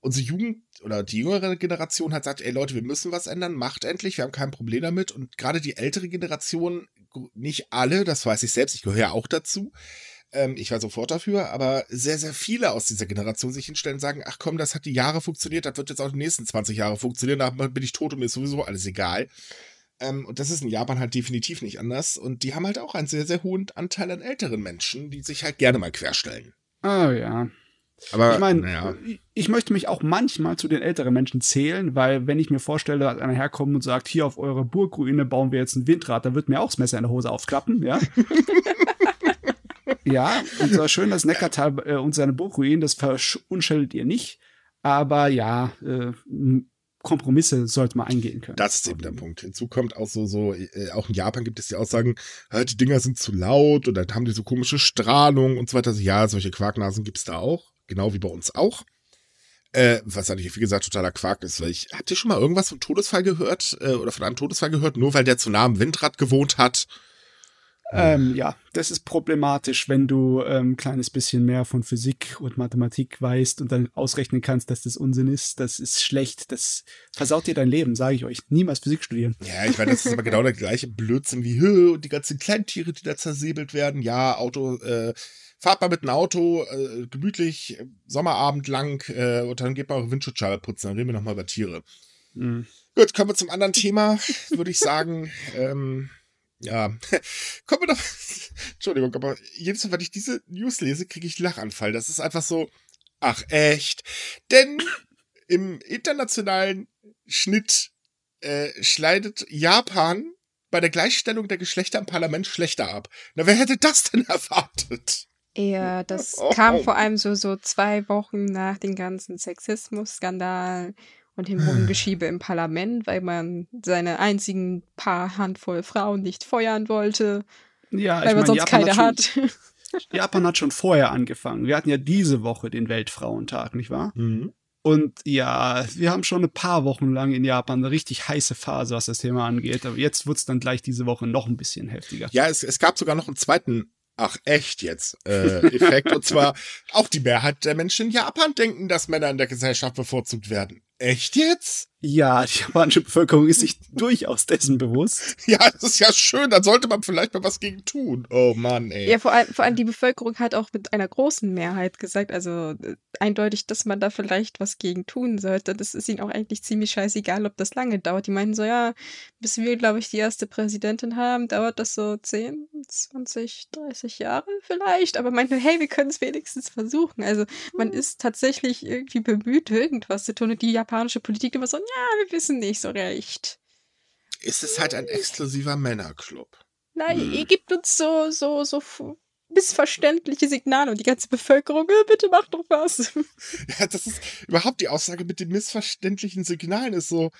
unsere Jugend oder die jüngere Generation hat gesagt, ey Leute, wir müssen was ändern, macht endlich, wir haben kein Problem damit. Und gerade die ältere Generation, nicht alle, das weiß ich selbst, ich gehöre ja auch dazu, ähm, ich war sofort dafür, aber sehr, sehr viele aus dieser Generation sich hinstellen und sagen, ach komm, das hat die Jahre funktioniert, das wird jetzt auch die nächsten 20 Jahre funktionieren, da bin ich tot und mir ist sowieso alles egal. Ähm, und das ist in Japan halt definitiv nicht anders. Und die haben halt auch einen sehr, sehr hohen Anteil an älteren Menschen, die sich halt gerne mal querstellen. Oh ja. Aber ich meine, ja. ich möchte mich auch manchmal zu den älteren Menschen zählen, weil wenn ich mir vorstelle, dass einer herkommt und sagt, hier auf eure Burgruine bauen wir jetzt ein Windrad, dann wird mir auch das Messer in der Hose aufklappen, ja. ja, unser schönes Neckartal äh, und seine Burgruinen, das verunschädigt ihr nicht. Aber ja, äh, Kompromisse sollte man eingehen können. Das ist eben der Punkt. Hinzu kommt auch so, so äh, auch in Japan gibt es die Aussagen, die Dinger sind zu laut und dann haben die so komische Strahlung und so weiter. Also, ja, solche Quarknasen gibt es da auch, genau wie bei uns auch. Äh, was natürlich, wie gesagt, totaler Quark ist, weil ich, habt ihr schon mal irgendwas vom Todesfall gehört äh, oder von einem Todesfall gehört, nur weil der zu nah am Windrad gewohnt hat? Ähm, hm. ja, das ist problematisch, wenn du ähm, ein kleines bisschen mehr von Physik und Mathematik weißt und dann ausrechnen kannst, dass das Unsinn ist. Das ist schlecht. Das versaut dir dein Leben, sage ich euch. Niemals Physik studieren. Ja, ich meine, das ist aber genau der gleiche Blödsinn wie Höhe und die ganzen Kleintiere, die da zersäbelt werden. Ja, Auto, äh, fahrt mal mit dem Auto, äh, gemütlich, Sommerabend lang äh, und dann geht mal eure Windschutzscheibe putzen. Dann reden wir nochmal über Tiere. Mhm. Gut, kommen wir zum anderen Thema, würde ich sagen. ähm, ja, kommen wir doch. Entschuldigung, aber jedes Mal, wenn ich diese News lese, kriege ich Lachanfall. Das ist einfach so, ach echt. Denn im internationalen Schnitt äh, schleidet Japan bei der Gleichstellung der Geschlechter im Parlament schlechter ab. Na, wer hätte das denn erwartet? Ja, das oh. kam vor allem so, so zwei Wochen nach den ganzen Sexismus-Skandalen und dem Rumgeschiebe im Parlament, weil man seine einzigen paar Handvoll Frauen nicht feuern wollte, ja, weil man meine, sonst Japan keine hat. Schon, Japan hat schon vorher angefangen. Wir hatten ja diese Woche den Weltfrauentag, nicht wahr? Mhm. Und ja, wir haben schon ein paar Wochen lang in Japan eine richtig heiße Phase, was das Thema angeht. Aber jetzt wird es dann gleich diese Woche noch ein bisschen heftiger. Ja, es, es gab sogar noch einen zweiten ach echt jetzt äh, Effekt. Und zwar auch die Mehrheit der Menschen in Japan denken, dass Männer in der Gesellschaft bevorzugt werden. Echt jetzt? Ja, die japanische Bevölkerung ist sich durchaus dessen bewusst. Ja, das ist ja schön, Da sollte man vielleicht mal was gegen tun. Oh Mann, ey. Ja, vor allem, vor allem die Bevölkerung hat auch mit einer großen Mehrheit gesagt, also äh, eindeutig, dass man da vielleicht was gegen tun sollte. Das ist ihnen auch eigentlich ziemlich scheißegal, ob das lange dauert. Die meinten so, ja, bis wir, glaube ich, die erste Präsidentin haben, dauert das so 10, 20, 30 Jahre vielleicht. Aber meinten, hey, wir können es wenigstens versuchen. Also man hm. ist tatsächlich irgendwie bemüht, irgendwas zu tun. Und die japanische Politik immer so, ja, wir wissen nicht so recht. Ist es halt ein hm. exklusiver Männerclub? Nein, hm. ihr gebt uns so, so, so missverständliche Signale und die ganze Bevölkerung, äh, bitte macht doch was. Ja, das ist überhaupt die Aussage mit den missverständlichen Signalen ist so,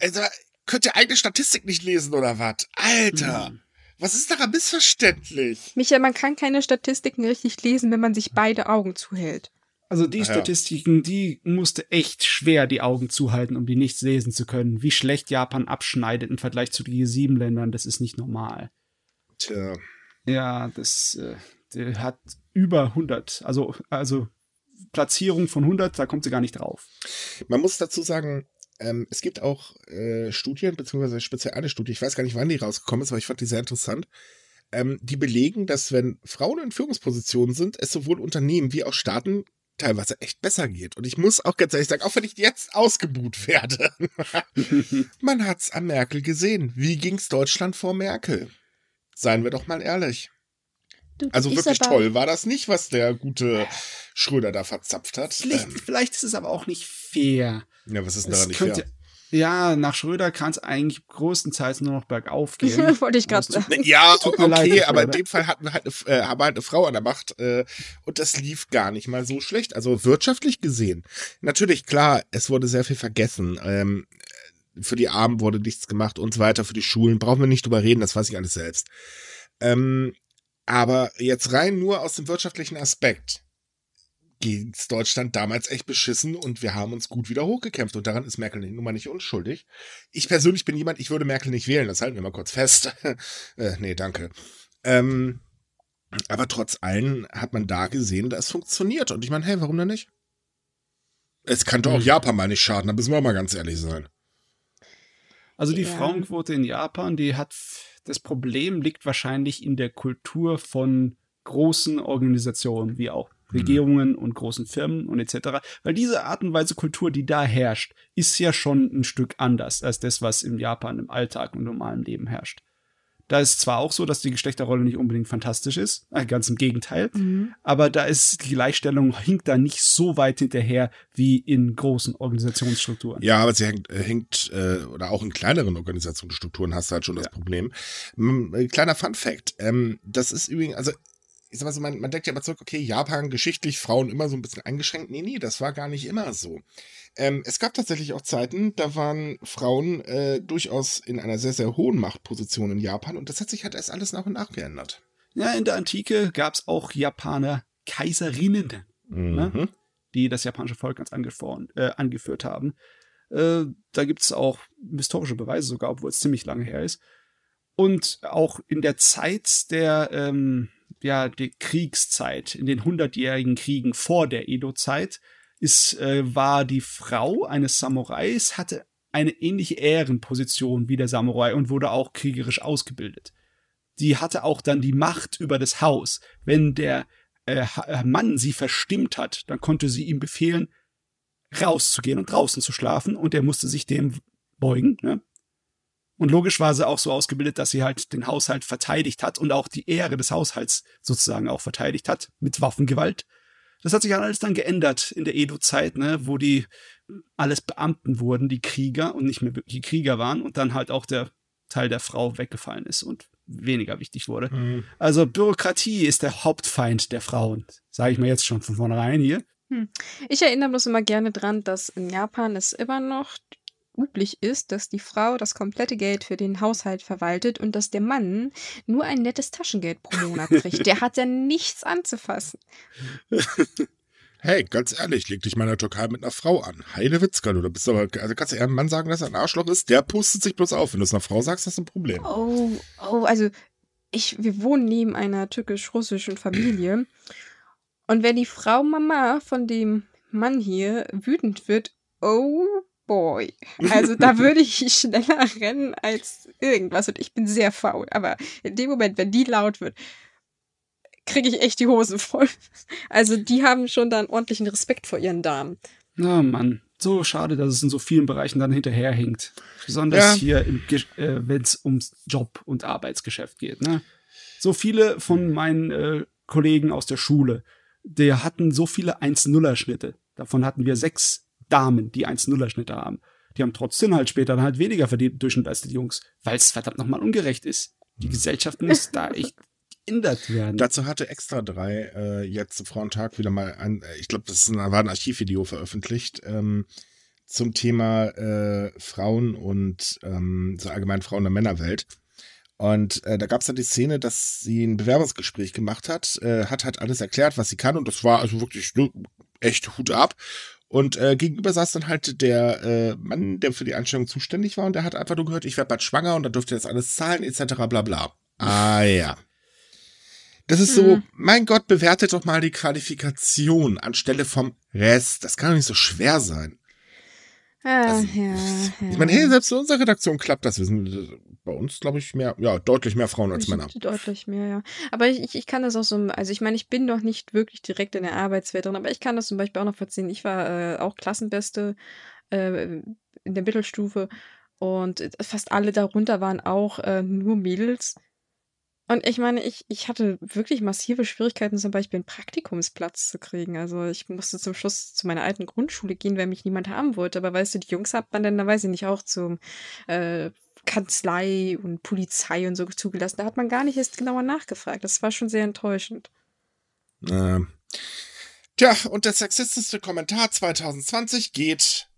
also könnt ihr eigene Statistik nicht lesen oder was? Alter! Hm. Was ist daran missverständlich? Michael, man kann keine Statistiken richtig lesen, wenn man sich beide Augen zuhält. Also die Ach Statistiken, ja. die musste echt schwer die Augen zuhalten, um die nicht lesen zu können. Wie schlecht Japan abschneidet im Vergleich zu den G7-Ländern, das ist nicht normal. Tja. Ja, das äh, hat über 100, also, also Platzierung von 100, da kommt sie gar nicht drauf. Man muss dazu sagen, ähm, es gibt auch äh, Studien, beziehungsweise speziell eine Studie, ich weiß gar nicht, wann die rausgekommen ist, aber ich fand die sehr interessant, ähm, die belegen, dass wenn Frauen in Führungspositionen sind, es sowohl Unternehmen wie auch Staaten teilweise echt besser geht. Und ich muss auch ganz ehrlich sagen, auch wenn ich jetzt ausgebuht werde, man hat's an Merkel gesehen. Wie ging's Deutschland vor Merkel? Seien wir doch mal ehrlich. Du, also wirklich toll war das nicht, was der gute Schröder da verzapft hat. Vielleicht, ähm. vielleicht ist es aber auch nicht fair. Ja, was ist denn daran nicht fair? ja, nach Schröder kann es eigentlich größtenteils nur noch bergauf gehen. Wollte ich gerade also sagen. Ja, okay, leid, aber in dem Fall hatten wir halt eine, äh, haben wir halt eine Frau an der Macht äh, und das lief gar nicht mal so schlecht. Also wirtschaftlich gesehen. Natürlich, klar, es wurde sehr viel vergessen. Ähm, für die Armen wurde nichts gemacht und so weiter. Für die Schulen brauchen wir nicht drüber reden, das weiß ich alles selbst. Ähm, aber jetzt rein nur aus dem wirtschaftlichen Aspekt gegens Deutschland damals echt beschissen und wir haben uns gut wieder hochgekämpft und daran ist Merkel nun mal nicht unschuldig. Ich persönlich bin jemand, ich würde Merkel nicht wählen, das halten wir mal kurz fest. äh, nee, danke. Ähm, aber trotz allem hat man da gesehen, dass es funktioniert und ich meine, hey, warum denn nicht? Es kann doch auch mhm. Japan mal nicht schaden, da müssen wir mal ganz ehrlich sein. Also die ja. Frauenquote in Japan, die hat das Problem liegt wahrscheinlich in der Kultur von großen Organisationen wie auch Mhm. Regierungen und großen Firmen und etc. Weil diese Art und Weise Kultur, die da herrscht, ist ja schon ein Stück anders als das, was in Japan im Alltag und normalen Leben herrscht. Da ist zwar auch so, dass die Geschlechterrolle nicht unbedingt fantastisch ist, ganz im Gegenteil, mhm. aber da ist die Gleichstellung hinkt da nicht so weit hinterher wie in großen Organisationsstrukturen. Ja, aber sie hängt, hängt äh, äh, oder auch in kleineren Organisationsstrukturen hast du halt schon ja. das Problem. Äh, kleiner Fun Fact, ähm, das ist übrigens, also ich sag mal so, man, man denkt ja immer zurück, okay, Japan, geschichtlich Frauen immer so ein bisschen eingeschränkt. Nee, nee, das war gar nicht immer so. Ähm, es gab tatsächlich auch Zeiten, da waren Frauen äh, durchaus in einer sehr, sehr hohen Machtposition in Japan und das hat sich halt erst alles nach und nach geändert. Ja, in der Antike gab es auch Japaner Kaiserinnen, ne? mhm. ne, die das japanische Volk ganz äh, angeführt haben. Äh, da gibt es auch historische Beweise sogar, obwohl es ziemlich lange her ist und auch in der Zeit der, ähm, ja, der Kriegszeit, in den hundertjährigen Kriegen vor der Edo-Zeit, ist, äh, war die Frau eines Samurais, hatte eine ähnliche Ehrenposition wie der Samurai und wurde auch kriegerisch ausgebildet. Die hatte auch dann die Macht über das Haus. Wenn der äh, äh Mann sie verstimmt hat, dann konnte sie ihm befehlen, rauszugehen und draußen zu schlafen und er musste sich dem beugen. Ne? Und logisch war sie auch so ausgebildet, dass sie halt den Haushalt verteidigt hat und auch die Ehre des Haushalts sozusagen auch verteidigt hat mit Waffengewalt. Das hat sich alles dann geändert in der Edo-Zeit, ne, wo die äh, alles Beamten wurden, die Krieger und nicht mehr wirklich Krieger waren und dann halt auch der Teil der Frau weggefallen ist und weniger wichtig wurde. Mhm. Also Bürokratie ist der Hauptfeind der Frauen, sage ich mir jetzt schon von vornherein hier. Hm. Ich erinnere bloß immer gerne dran, dass in Japan es immer noch üblich ist, dass die Frau das komplette Geld für den Haushalt verwaltet und dass der Mann nur ein nettes Taschengeld pro Monat kriegt. Der hat ja nichts anzufassen. Hey, ganz ehrlich, leg dich meiner Türkei mit einer Frau an. Heile Witzka, du bist aber, also kannst du eher einem Mann sagen, dass er ein Arschloch ist? Der pustet sich bloß auf. Wenn du es einer Frau sagst, hast du ein Problem. Oh, oh, also ich, wir wohnen neben einer türkisch-russischen Familie. Und wenn die Frau Mama von dem Mann hier wütend wird, oh Boy. Also da würde ich schneller rennen als irgendwas und ich bin sehr faul. Aber in dem Moment, wenn die laut wird, kriege ich echt die Hosen voll. Also die haben schon da einen ordentlichen Respekt vor ihren Damen. Na oh Mann, so schade, dass es in so vielen Bereichen dann hinterherhinkt. Besonders ja. hier, äh, wenn es ums Job- und Arbeitsgeschäft geht. Ne? So viele von meinen äh, Kollegen aus der Schule, die hatten so viele 1-0er-Schnitte. Davon hatten wir sechs Damen, die 1-0er-Schnitte haben. Die haben trotzdem halt später dann halt weniger verdient im Durchschnitt als die Jungs, weil es verdammt nochmal ungerecht ist. Die mhm. Gesellschaft muss da echt geändert werden. Dazu hatte Extra 3 äh, jetzt zum Frauentag wieder mal ein, äh, ich glaube, das ein, war ein Archivvideo veröffentlicht, ähm, zum Thema äh, Frauen und ähm, so allgemein Frauen der Männerwelt. Und äh, da gab es dann die Szene, dass sie ein Bewerbungsgespräch gemacht hat, äh, hat halt alles erklärt, was sie kann. Und das war also wirklich ne, echt Hut ab. Und äh, gegenüber saß dann halt der äh, Mann, der für die Einstellung zuständig war und der hat einfach nur gehört, ich werde bald schwanger und dann dürft ihr das alles zahlen, etc. bla bla. Ah ja. Das ist hm. so, mhm. mein Gott, bewertet doch mal die Qualifikation anstelle vom Rest. Das kann doch nicht so schwer sein. Ah, also, ja, ja. Ich meine, hey, selbst in unserer Redaktion klappt das. Wir sind bei uns, glaube ich, mehr, ja, deutlich mehr Frauen als Männer. Deutlich mehr, ja. Aber ich, ich kann das auch so, also ich meine, ich bin noch nicht wirklich direkt in der Arbeitswelt drin, aber ich kann das zum Beispiel auch noch verziehen. Ich war äh, auch Klassenbeste äh, in der Mittelstufe und äh, fast alle darunter waren auch äh, nur Mädels. Und ich meine, ich, ich hatte wirklich massive Schwierigkeiten, zum Beispiel einen Praktikumsplatz zu kriegen. Also ich musste zum Schluss zu meiner alten Grundschule gehen, weil mich niemand haben wollte. Aber weißt du, die Jungs hat man denn, da weiß ich nicht, auch zum äh, Kanzlei und Polizei und so zugelassen. Da hat man gar nicht erst genauer nachgefragt. Das war schon sehr enttäuschend. Ähm. Tja, und der sexistischste Kommentar 2020 geht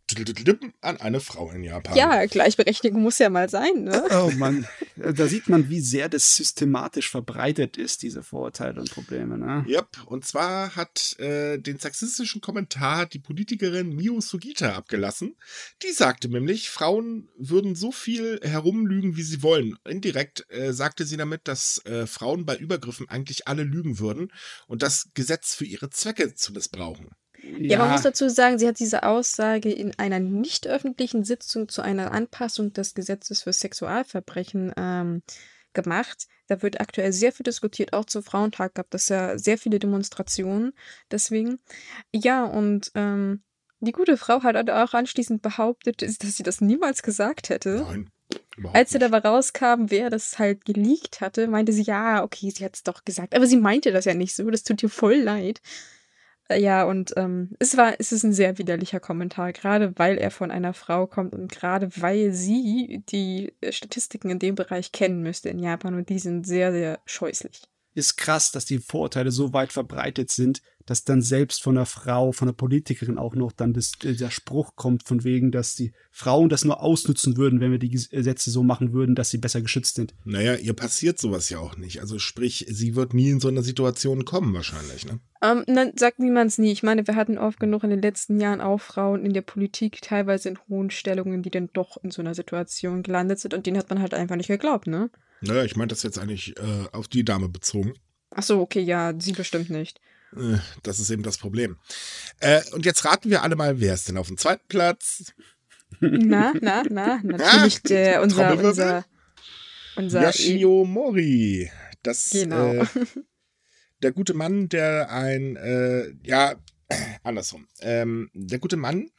an eine Frau in Japan. Ja, Gleichberechtigung muss ja mal sein. Ne? Oh Mann, da sieht man, wie sehr das systematisch verbreitet ist, diese Vorurteile und Probleme. Ne? Yep. und zwar hat äh, den sexistischen Kommentar die Politikerin Mio Sugita abgelassen. Die sagte nämlich, Frauen würden so viel herumlügen, wie sie wollen. Indirekt äh, sagte sie damit, dass äh, Frauen bei Übergriffen eigentlich alle lügen würden und das Gesetz für ihre Zwecke zu missbrauchen. Ja, man muss dazu sagen, sie hat diese Aussage in einer nicht öffentlichen Sitzung zu einer Anpassung des Gesetzes für Sexualverbrechen ähm, gemacht. Da wird aktuell sehr viel diskutiert, auch zu Frauentag gab es ja sehr viele Demonstrationen. Deswegen, ja, und ähm, die gute Frau hat auch anschließend behauptet, dass sie das niemals gesagt hätte. Nein. Als sie dabei rauskam, wer das halt geleakt hatte, meinte sie, ja, okay, sie hat es doch gesagt. Aber sie meinte das ja nicht so, das tut ihr voll leid. Ja, und ähm, es war, es ist ein sehr widerlicher Kommentar, gerade weil er von einer Frau kommt und gerade weil sie die Statistiken in dem Bereich kennen müsste in Japan und die sind sehr, sehr scheußlich. Ist krass, dass die Vorurteile so weit verbreitet sind, dass dann selbst von einer Frau, von einer Politikerin auch noch dann das, der Spruch kommt von wegen, dass die Frauen das nur ausnutzen würden, wenn wir die äh, Gesetze so machen würden, dass sie besser geschützt sind. Naja, ihr passiert sowas ja auch nicht. Also sprich, sie wird nie in so einer Situation kommen wahrscheinlich, ne? Ähm, dann sagt niemand nie. Ich meine, wir hatten oft genug in den letzten Jahren auch Frauen in der Politik, teilweise in hohen Stellungen, die dann doch in so einer Situation gelandet sind und denen hat man halt einfach nicht geglaubt, ne? Naja, ich meine das jetzt eigentlich äh, auf die Dame bezogen. Ach so, okay, ja, sie bestimmt nicht. Äh, das ist eben das Problem. Äh, und jetzt raten wir alle mal, wer ist denn auf dem zweiten Platz? Na, na, na, natürlich ah, äh, unser, unser, unser Yashio Mori. Das, genau. Äh, der gute Mann, der ein, äh, ja, andersrum. Ähm, der gute Mann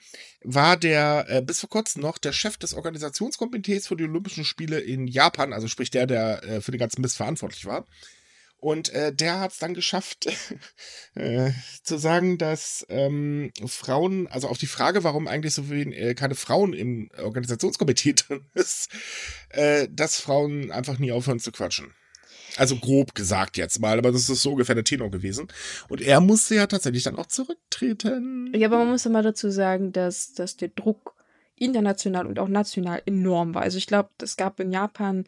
war der äh, bis vor kurzem noch der Chef des Organisationskomitees für die Olympischen Spiele in Japan, also sprich der, der äh, für den ganzen Mist verantwortlich war. Und äh, der hat es dann geschafft, äh, zu sagen, dass ähm, Frauen, also auf die Frage, warum eigentlich so wenig, äh, keine Frauen im Organisationskomitee drin ist, äh, dass Frauen einfach nie aufhören zu quatschen. Also grob gesagt jetzt mal, aber das ist so ungefähr der Tenor gewesen. Und er musste ja tatsächlich dann auch zurücktreten. Ja, aber man muss ja mal dazu sagen, dass, dass der Druck international und auch national enorm war. Also ich glaube, es gab in Japan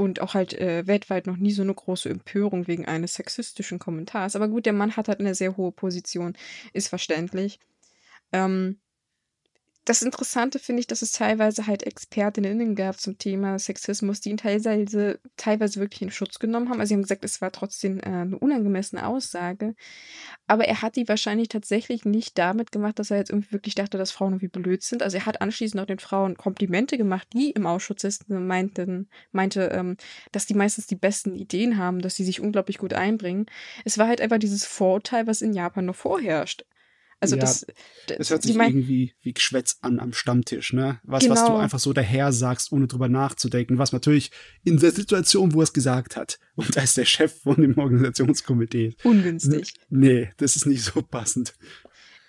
und auch halt äh, weltweit noch nie so eine große Empörung wegen eines sexistischen Kommentars. Aber gut, der Mann hat halt eine sehr hohe Position, ist verständlich. Ähm, das Interessante finde ich, dass es teilweise halt ExpertInnen gab zum Thema Sexismus, die ihn teilweise, teilweise wirklich in Schutz genommen haben. Also sie haben gesagt, es war trotzdem äh, eine unangemessene Aussage. Aber er hat die wahrscheinlich tatsächlich nicht damit gemacht, dass er jetzt irgendwie wirklich dachte, dass Frauen irgendwie blöd sind. Also er hat anschließend auch den Frauen Komplimente gemacht, die im Ausschuss meinten, meinte, ähm, dass die meistens die besten Ideen haben, dass sie sich unglaublich gut einbringen. Es war halt einfach dieses Vorurteil, was in Japan noch vorherrscht. Also ja, das, das hört sich mein, irgendwie wie Geschwätz an am Stammtisch, ne? Was, genau. was du genau. einfach so daher sagst, ohne drüber nachzudenken, was natürlich in der Situation, wo er es gesagt hat, und da ist der Chef von dem Organisationskomitee. Ungünstig. Nee, das ist nicht so passend.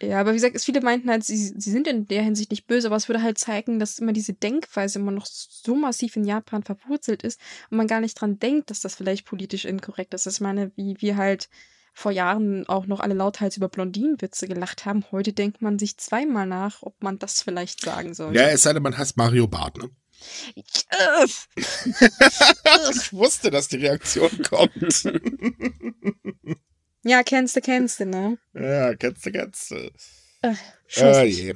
Ja, aber wie gesagt, viele meinten halt, sie, sie sind in der Hinsicht nicht böse, aber es würde halt zeigen, dass immer diese Denkweise immer noch so massiv in Japan verwurzelt ist und man gar nicht dran denkt, dass das vielleicht politisch inkorrekt ist. Ich meine, wie wir halt vor Jahren auch noch alle lauthals über Blondinenwitze gelacht haben. Heute denkt man sich zweimal nach, ob man das vielleicht sagen soll. Ja, es sei denn, man heißt Mario Barth, ne? ich wusste, dass die Reaktion kommt. ja, kennst du, kennst du, ne? Ja, kennst du, kennst du. Äh, äh, oh yeah.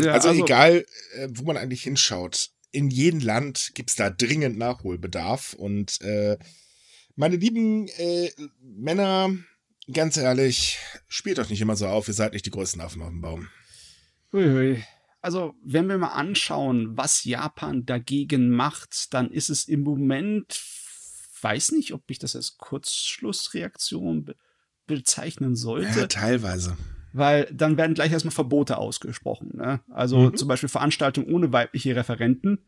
ja, also, also, egal, äh, wo man eigentlich hinschaut, in jedem Land gibt es da dringend Nachholbedarf. Und äh, meine lieben äh, Männer, Ganz ehrlich, spielt euch nicht immer so auf, ihr seid nicht die größten Affen auf dem Baum. Uiui. Also, wenn wir mal anschauen, was Japan dagegen macht, dann ist es im Moment, weiß nicht, ob ich das als Kurzschlussreaktion be bezeichnen sollte. Ja, teilweise weil dann werden gleich erstmal Verbote ausgesprochen. Ne? Also mhm. zum Beispiel Veranstaltungen ohne weibliche Referenten.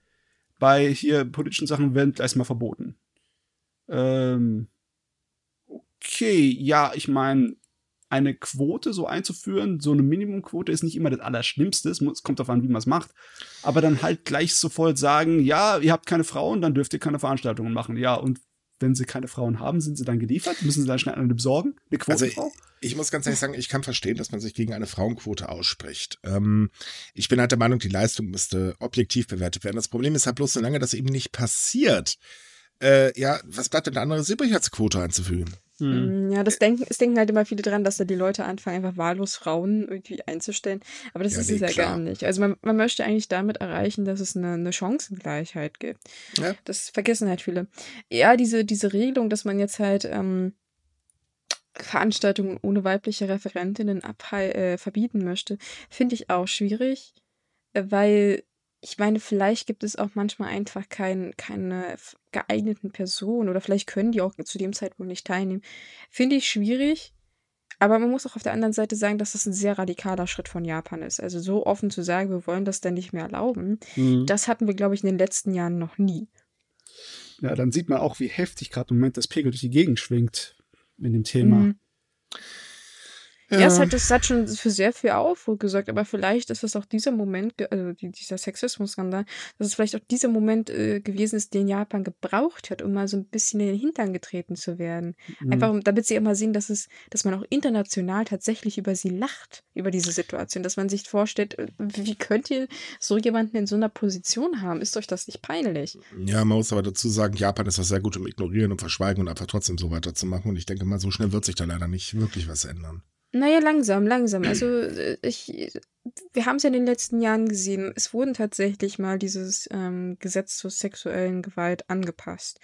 Bei hier politischen Sachen werden gleich mal verboten. Ähm, okay, ja, ich meine, eine Quote so einzuführen, so eine Minimumquote ist nicht immer das Allerschlimmste, es kommt darauf an, wie man es macht, aber dann halt gleich sofort sagen, ja, ihr habt keine Frauen, dann dürft ihr keine Veranstaltungen machen. Ja, und wenn sie keine Frauen haben, sind sie dann geliefert? Müssen sie dann schnell eine besorgen? Eine Quote? Also ich, ich muss ganz ehrlich sagen, ich kann verstehen, dass man sich gegen eine Frauenquote ausspricht. Ähm, ich bin halt der Meinung, die Leistung müsste objektiv bewertet werden. Das Problem ist halt bloß, solange das eben nicht passiert, äh, ja, was bleibt denn anderes übrig als Quote einzufügen? Mhm. Mm, ja, das denken, es denken halt immer viele dran, dass da die Leute anfangen, einfach wahllos Frauen irgendwie einzustellen. Aber das ja, ist nee, es ja gar nicht. Also man, man möchte eigentlich damit erreichen, dass es eine, eine Chancengleichheit gibt. Ja. Das vergessen halt viele. Ja, diese, diese Regelung, dass man jetzt halt ähm, Veranstaltungen ohne weibliche Referentinnen äh, verbieten möchte, finde ich auch schwierig, äh, weil ich meine, vielleicht gibt es auch manchmal einfach kein, keine geeigneten Personen oder vielleicht können die auch zu dem Zeitpunkt nicht teilnehmen. Finde ich schwierig, aber man muss auch auf der anderen Seite sagen, dass das ein sehr radikaler Schritt von Japan ist. Also so offen zu sagen, wir wollen das denn nicht mehr erlauben, mhm. das hatten wir, glaube ich, in den letzten Jahren noch nie. Ja, dann sieht man auch, wie heftig gerade im Moment das Pegel durch die Gegend schwingt in dem Thema. Mhm. Ja, es hat, das hat schon für sehr viel Aufruhr gesorgt, aber vielleicht ist es auch dieser Moment, also dieser Sexismus-Skandal, dass es vielleicht auch dieser Moment äh, gewesen ist, den Japan gebraucht hat, um mal so ein bisschen in den Hintern getreten zu werden. Mhm. Einfach, damit sie immer sehen, dass es, dass man auch international tatsächlich über sie lacht, über diese Situation, dass man sich vorstellt, äh, wie könnt ihr so jemanden in so einer Position haben? Ist euch das nicht peinlich? Ja, man muss aber dazu sagen, Japan ist das sehr gut im Ignorieren und Verschweigen und einfach trotzdem so weiterzumachen. Und ich denke mal, so schnell wird sich da leider nicht wirklich was ändern. Naja, langsam, langsam. Also äh, ich, wir haben es ja in den letzten Jahren gesehen, es wurden tatsächlich mal dieses ähm, Gesetz zur sexuellen Gewalt angepasst.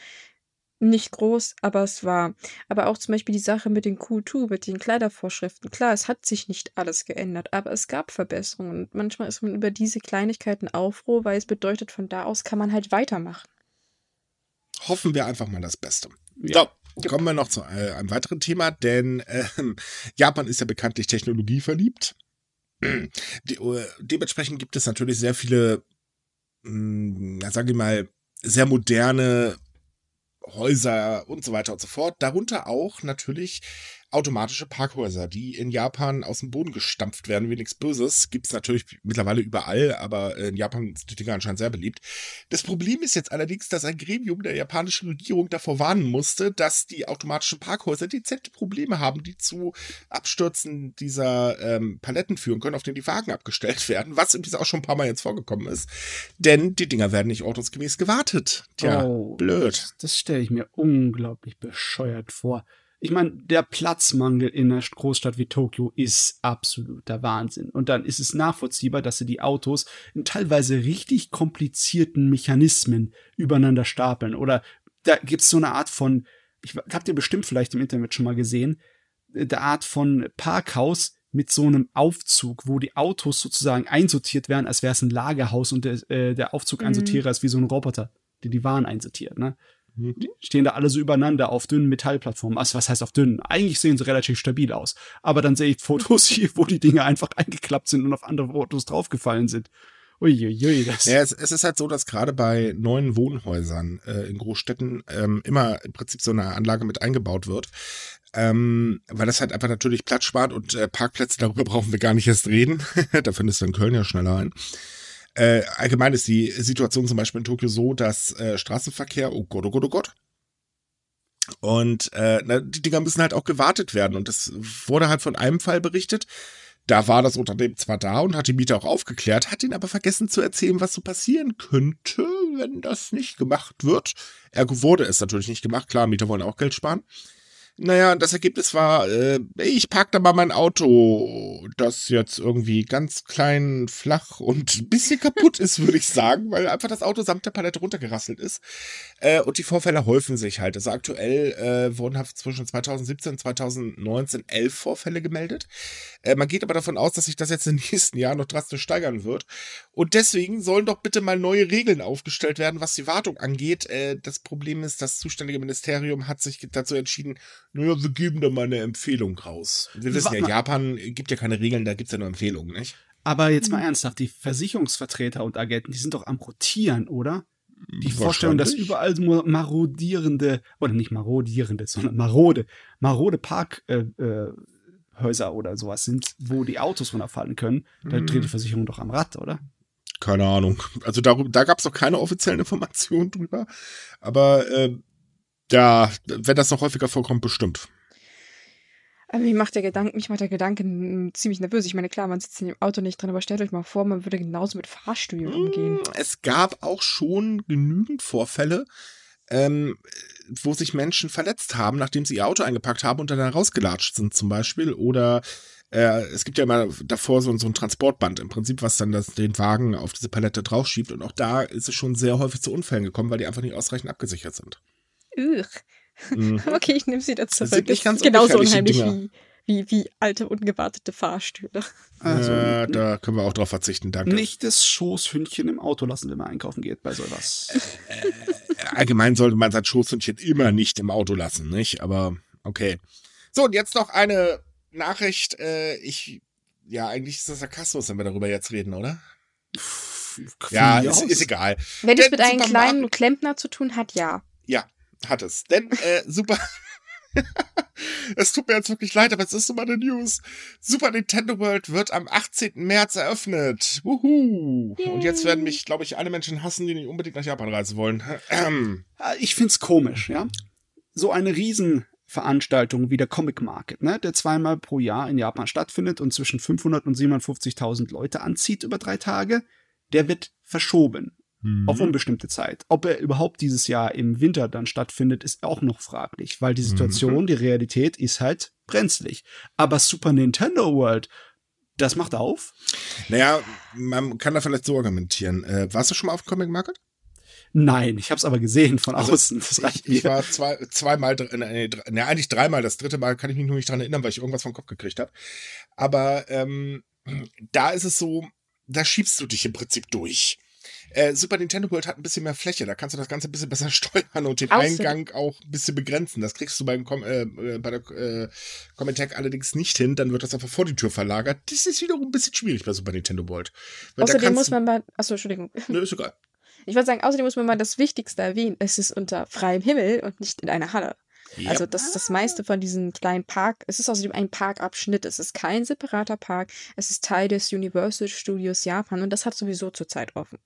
Nicht groß, aber es war. Aber auch zum Beispiel die Sache mit den Kultur, mit den Kleidervorschriften. Klar, es hat sich nicht alles geändert, aber es gab Verbesserungen. Und manchmal ist man über diese Kleinigkeiten aufroh, weil es bedeutet, von da aus kann man halt weitermachen. Hoffen wir einfach mal das Beste. Ja. So. Kommen wir noch zu äh, einem weiteren Thema, denn äh, Japan ist ja bekanntlich technologieverliebt. De äh, dementsprechend gibt es natürlich sehr viele, mh, hm, sage ich mal, sehr moderne Häuser und so weiter und so fort. Darunter auch natürlich automatische Parkhäuser, die in Japan aus dem Boden gestampft werden, wie nichts Böses. Gibt es natürlich mittlerweile überall, aber äh, in Japan sind die Dinger anscheinend sehr beliebt. Das Problem ist jetzt allerdings, dass ein Gremium der japanischen Regierung davor warnen musste, dass die automatischen Parkhäuser dezente Probleme haben, die zu Abstürzen dieser ähm, Paletten führen können, auf denen die Wagen abgestellt werden, was übrigens auch schon ein paar Mal jetzt vorgekommen ist. Denn die Dinger werden nicht ordnungsgemäß gewartet. Tja, oh, blöd. Das, das stelle ich mir unglaublich bescheuert vor ich meine, der Platzmangel in einer Großstadt wie Tokio ist absoluter Wahnsinn. Und dann ist es nachvollziehbar, dass sie die Autos in teilweise richtig komplizierten Mechanismen übereinander stapeln. Oder da gibt es so eine Art von, ich habt ihr bestimmt vielleicht im Internet schon mal gesehen, äh, der Art von Parkhaus mit so einem Aufzug, wo die Autos sozusagen einsortiert werden, als wäre es ein Lagerhaus und der, äh, der Aufzug mhm. einsortierer ist wie so ein Roboter, der die Waren einsortiert. Ne? Mhm. stehen da alle so übereinander auf dünnen Metallplattformen. Also was heißt auf dünnen? Eigentlich sehen sie relativ stabil aus. Aber dann sehe ich Fotos hier, wo die Dinge einfach eingeklappt sind und auf andere Fotos draufgefallen sind. Uiuiui, das ja, es, es ist halt so, dass gerade bei neuen Wohnhäusern äh, in Großstädten ähm, immer im Prinzip so eine Anlage mit eingebaut wird, ähm, weil das halt einfach natürlich Platz spart und äh, Parkplätze, darüber brauchen wir gar nicht erst reden. da findest du in Köln ja schneller ein. Äh, allgemein ist die Situation zum Beispiel in Tokio so, dass äh, Straßenverkehr, oh Gott, oh Gott, oh Gott. Und äh, na, die Dinger müssen halt auch gewartet werden. Und es wurde halt von einem Fall berichtet. Da war das Unternehmen zwar da und hat die Mieter auch aufgeklärt, hat ihn aber vergessen zu erzählen, was so passieren könnte, wenn das nicht gemacht wird. Er wurde es natürlich nicht gemacht. Klar, Mieter wollen auch Geld sparen. Naja, das Ergebnis war, äh, ich park da mal mein Auto, das jetzt irgendwie ganz klein, flach und ein bisschen kaputt ist, würde ich sagen, weil einfach das Auto samt der Palette runtergerasselt ist. Äh, und die Vorfälle häufen sich halt. Also aktuell äh, wurden halt zwischen 2017 und 2019 elf Vorfälle gemeldet. Äh, man geht aber davon aus, dass sich das jetzt im nächsten Jahr noch drastisch steigern wird. Und deswegen sollen doch bitte mal neue Regeln aufgestellt werden, was die Wartung angeht. Äh, das Problem ist, das zuständige Ministerium hat sich dazu entschieden, naja, wir geben da mal eine Empfehlung raus. Wir wissen ja, Japan gibt ja keine Regeln, da gibt es ja nur Empfehlungen, nicht? Aber jetzt mal hm. ernsthaft, die Versicherungsvertreter und Agenten, die sind doch am Rotieren, oder? Die hm, Vorstellung, dass überall nur marodierende, oder nicht marodierende, sondern marode, marode Parkhäuser äh, äh, oder sowas sind, wo die Autos runterfallen können, da hm. dreht die Versicherung doch am Rad, oder? Keine Ahnung. Also darüber, da gab es doch keine offiziellen Informationen drüber. Aber äh, ja, wenn das noch häufiger vorkommt, bestimmt. Also mich macht der Gedanke, mich macht der Gedanke ziemlich nervös. Ich meine, klar, man sitzt in dem Auto nicht drin, aber stellt euch mal vor, man würde genauso mit Fahrstühlen mm, umgehen. Es gab auch schon genügend Vorfälle, ähm, wo sich Menschen verletzt haben, nachdem sie ihr Auto eingepackt haben und dann rausgelatscht sind zum Beispiel. Oder äh, es gibt ja immer davor so, so ein Transportband im Prinzip, was dann das, den Wagen auf diese Palette draufschiebt. Und auch da ist es schon sehr häufig zu Unfällen gekommen, weil die einfach nicht ausreichend abgesichert sind. Üch. Mhm. Okay, ich nehme sie dazu. Das ist ganz genauso unheimlich wie, wie, wie alte, ungewartete Fahrstühle. Also, äh, da können wir auch drauf verzichten, danke. Nicht das Schoßhündchen im Auto lassen, wenn man einkaufen geht bei sowas. Äh, äh, allgemein sollte man sein Schoßhündchen immer nicht im Auto lassen, nicht? Aber okay. So, und jetzt noch eine Nachricht. Äh, ich, ja, eigentlich ist das Sarkasmus, wenn wir darüber jetzt reden, oder? Pff, ja, ist, ist, egal. Wenn es mit einem kleinen Klempner zu tun hat, ja. Ja, hattest. Denn, äh, super. es tut mir jetzt wirklich leid, aber es ist so meine News. Super Nintendo World wird am 18. März eröffnet. Wuhu. Und jetzt werden mich, glaube ich, alle Menschen hassen, die nicht unbedingt nach Japan reisen wollen. Ah, ich find's komisch, ja. So eine Riesenveranstaltung wie der Comic Market, ne, der zweimal pro Jahr in Japan stattfindet und zwischen 500 und 750.000 Leute anzieht über drei Tage, der wird verschoben mhm. auf unbestimmte Zeit. Ob er überhaupt dieses Jahr im Winter dann stattfindet, ist auch noch fraglich, weil die mhm. Situation, mhm. die Realität ist halt brenzlig. Aber Super Nintendo World, das macht auf? Naja, man kann da vielleicht so argumentieren. Äh, warst du schon mal auf dem Comic Market? Nein, ich habe es aber gesehen von also, außen. ich, ich war zwei, zweimal, äh, nee, nee, eigentlich dreimal. Das dritte Mal kann ich mich nur nicht dran erinnern, weil ich irgendwas vom Kopf gekriegt habe. Aber ähm, da ist es so, da schiebst du dich im Prinzip durch. Äh, Super Nintendo World hat ein bisschen mehr Fläche, da kannst du das Ganze ein bisschen besser steuern und den Außen. Eingang auch ein bisschen begrenzen. Das kriegst du beim Com äh, äh bei der äh, Cometec allerdings nicht hin, dann wird das einfach vor die Tür verlagert. Das ist wiederum ein bisschen schwierig bei Super Nintendo World. Weil außerdem muss man mal, achso, Entschuldigung. Nö, ist egal. Ich wollte sagen, außerdem muss man mal das Wichtigste erwähnen, es ist unter freiem Himmel und nicht in einer Halle. Yep. Also das, das meiste von diesem kleinen Park, es ist außerdem ein Parkabschnitt, es ist kein separater Park, es ist Teil des Universal Studios Japan und das hat sowieso zurzeit offen.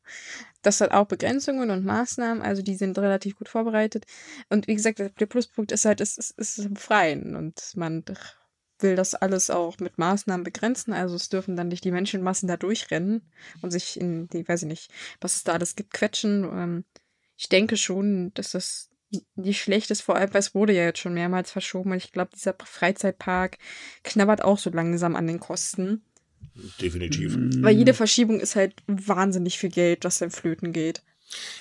Das hat auch Begrenzungen und Maßnahmen, also die sind relativ gut vorbereitet. Und wie gesagt, der Pluspunkt ist halt, es, es, es ist im Freien und man will das alles auch mit Maßnahmen begrenzen. Also es dürfen dann nicht die Menschenmassen da durchrennen und sich in die, weiß ich nicht, was es da alles gibt, quetschen. Ähm, ich denke schon, dass das nicht schlecht ist, vor allem, weil es wurde ja jetzt schon mehrmals verschoben. Und ich glaube, dieser Freizeitpark knabbert auch so langsam an den Kosten. Definitiv. Mm. Weil jede Verschiebung ist halt wahnsinnig viel Geld, was dann flöten geht.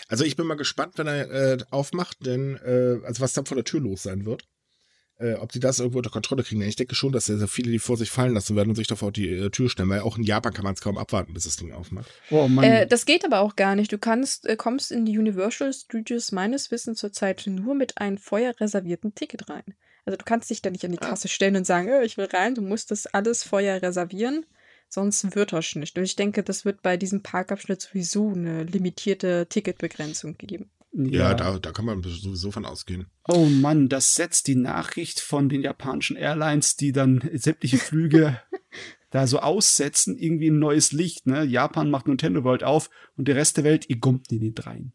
Also ich bin mal gespannt, wenn er äh, aufmacht, denn äh, also was dann vor der Tür los sein wird äh, ob die das irgendwo unter Kontrolle kriegen. Denn ich denke schon, dass sehr, sehr viele die vor sich fallen lassen werden und sich davor die äh, Tür stellen, weil auch in Japan kann man es kaum abwarten, bis das Ding aufmacht. Oh, äh, das geht aber auch gar nicht. Du kannst, äh, kommst in die Universal Studios meines Wissens zurzeit nur mit einem vorher reservierten Ticket rein. Also du kannst dich da nicht an die ah. Kasse stellen und sagen, oh, ich will rein, du musst das alles vorher reservieren sonst wird das nicht. Und ich denke, das wird bei diesem Parkabschnitt sowieso eine limitierte Ticketbegrenzung geben. Ja, ja da, da kann man sowieso von ausgehen. Oh Mann, das setzt die Nachricht von den japanischen Airlines, die dann sämtliche Flüge da so aussetzen, irgendwie ein neues Licht. Ne? Japan macht Nintendo World auf und der Rest der Welt, ihr gummt in den dreien.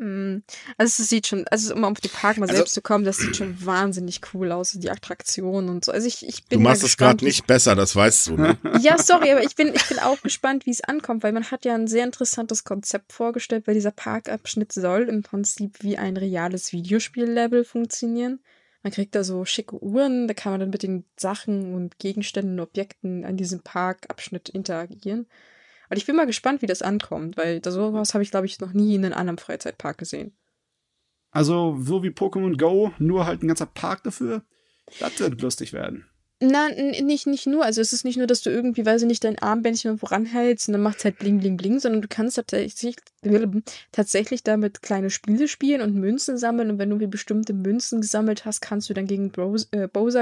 Mm. Also es sieht schon, also um auf den Park mal also, selbst zu kommen, das sieht schon wahnsinnig cool aus, die Attraktionen und so. Also ich, ich bin Du machst es gerade nicht besser, das weißt du, ne? ja, sorry, aber ich bin, ich bin auch gespannt, wie es ankommt, weil man hat ja ein sehr interessantes Konzept vorgestellt, weil dieser Parkabschnitt soll im Prinzip wie ein reales Videospiel-Level funktionieren. Man kriegt da so schicke Uhren, da kann man dann mit den Sachen und Gegenständen und Objekten an diesem Parkabschnitt interagieren. Aber ich bin mal gespannt, wie das ankommt, weil sowas habe ich, glaube ich, noch nie in einem anderen Freizeitpark gesehen. Also so wie Pokémon Go, nur halt ein ganzer Park dafür. Das wird lustig werden. Na, nicht, nicht nur. Also es ist nicht nur, dass du irgendwie, weiß ich nicht, dein Armbändchen irgendwo ranhältst und dann macht es halt bling, bling, bling, sondern du kannst tatsächlich, tatsächlich damit kleine Spiele spielen und Münzen sammeln. Und wenn du bestimmte Münzen gesammelt hast, kannst du dann gegen Bowser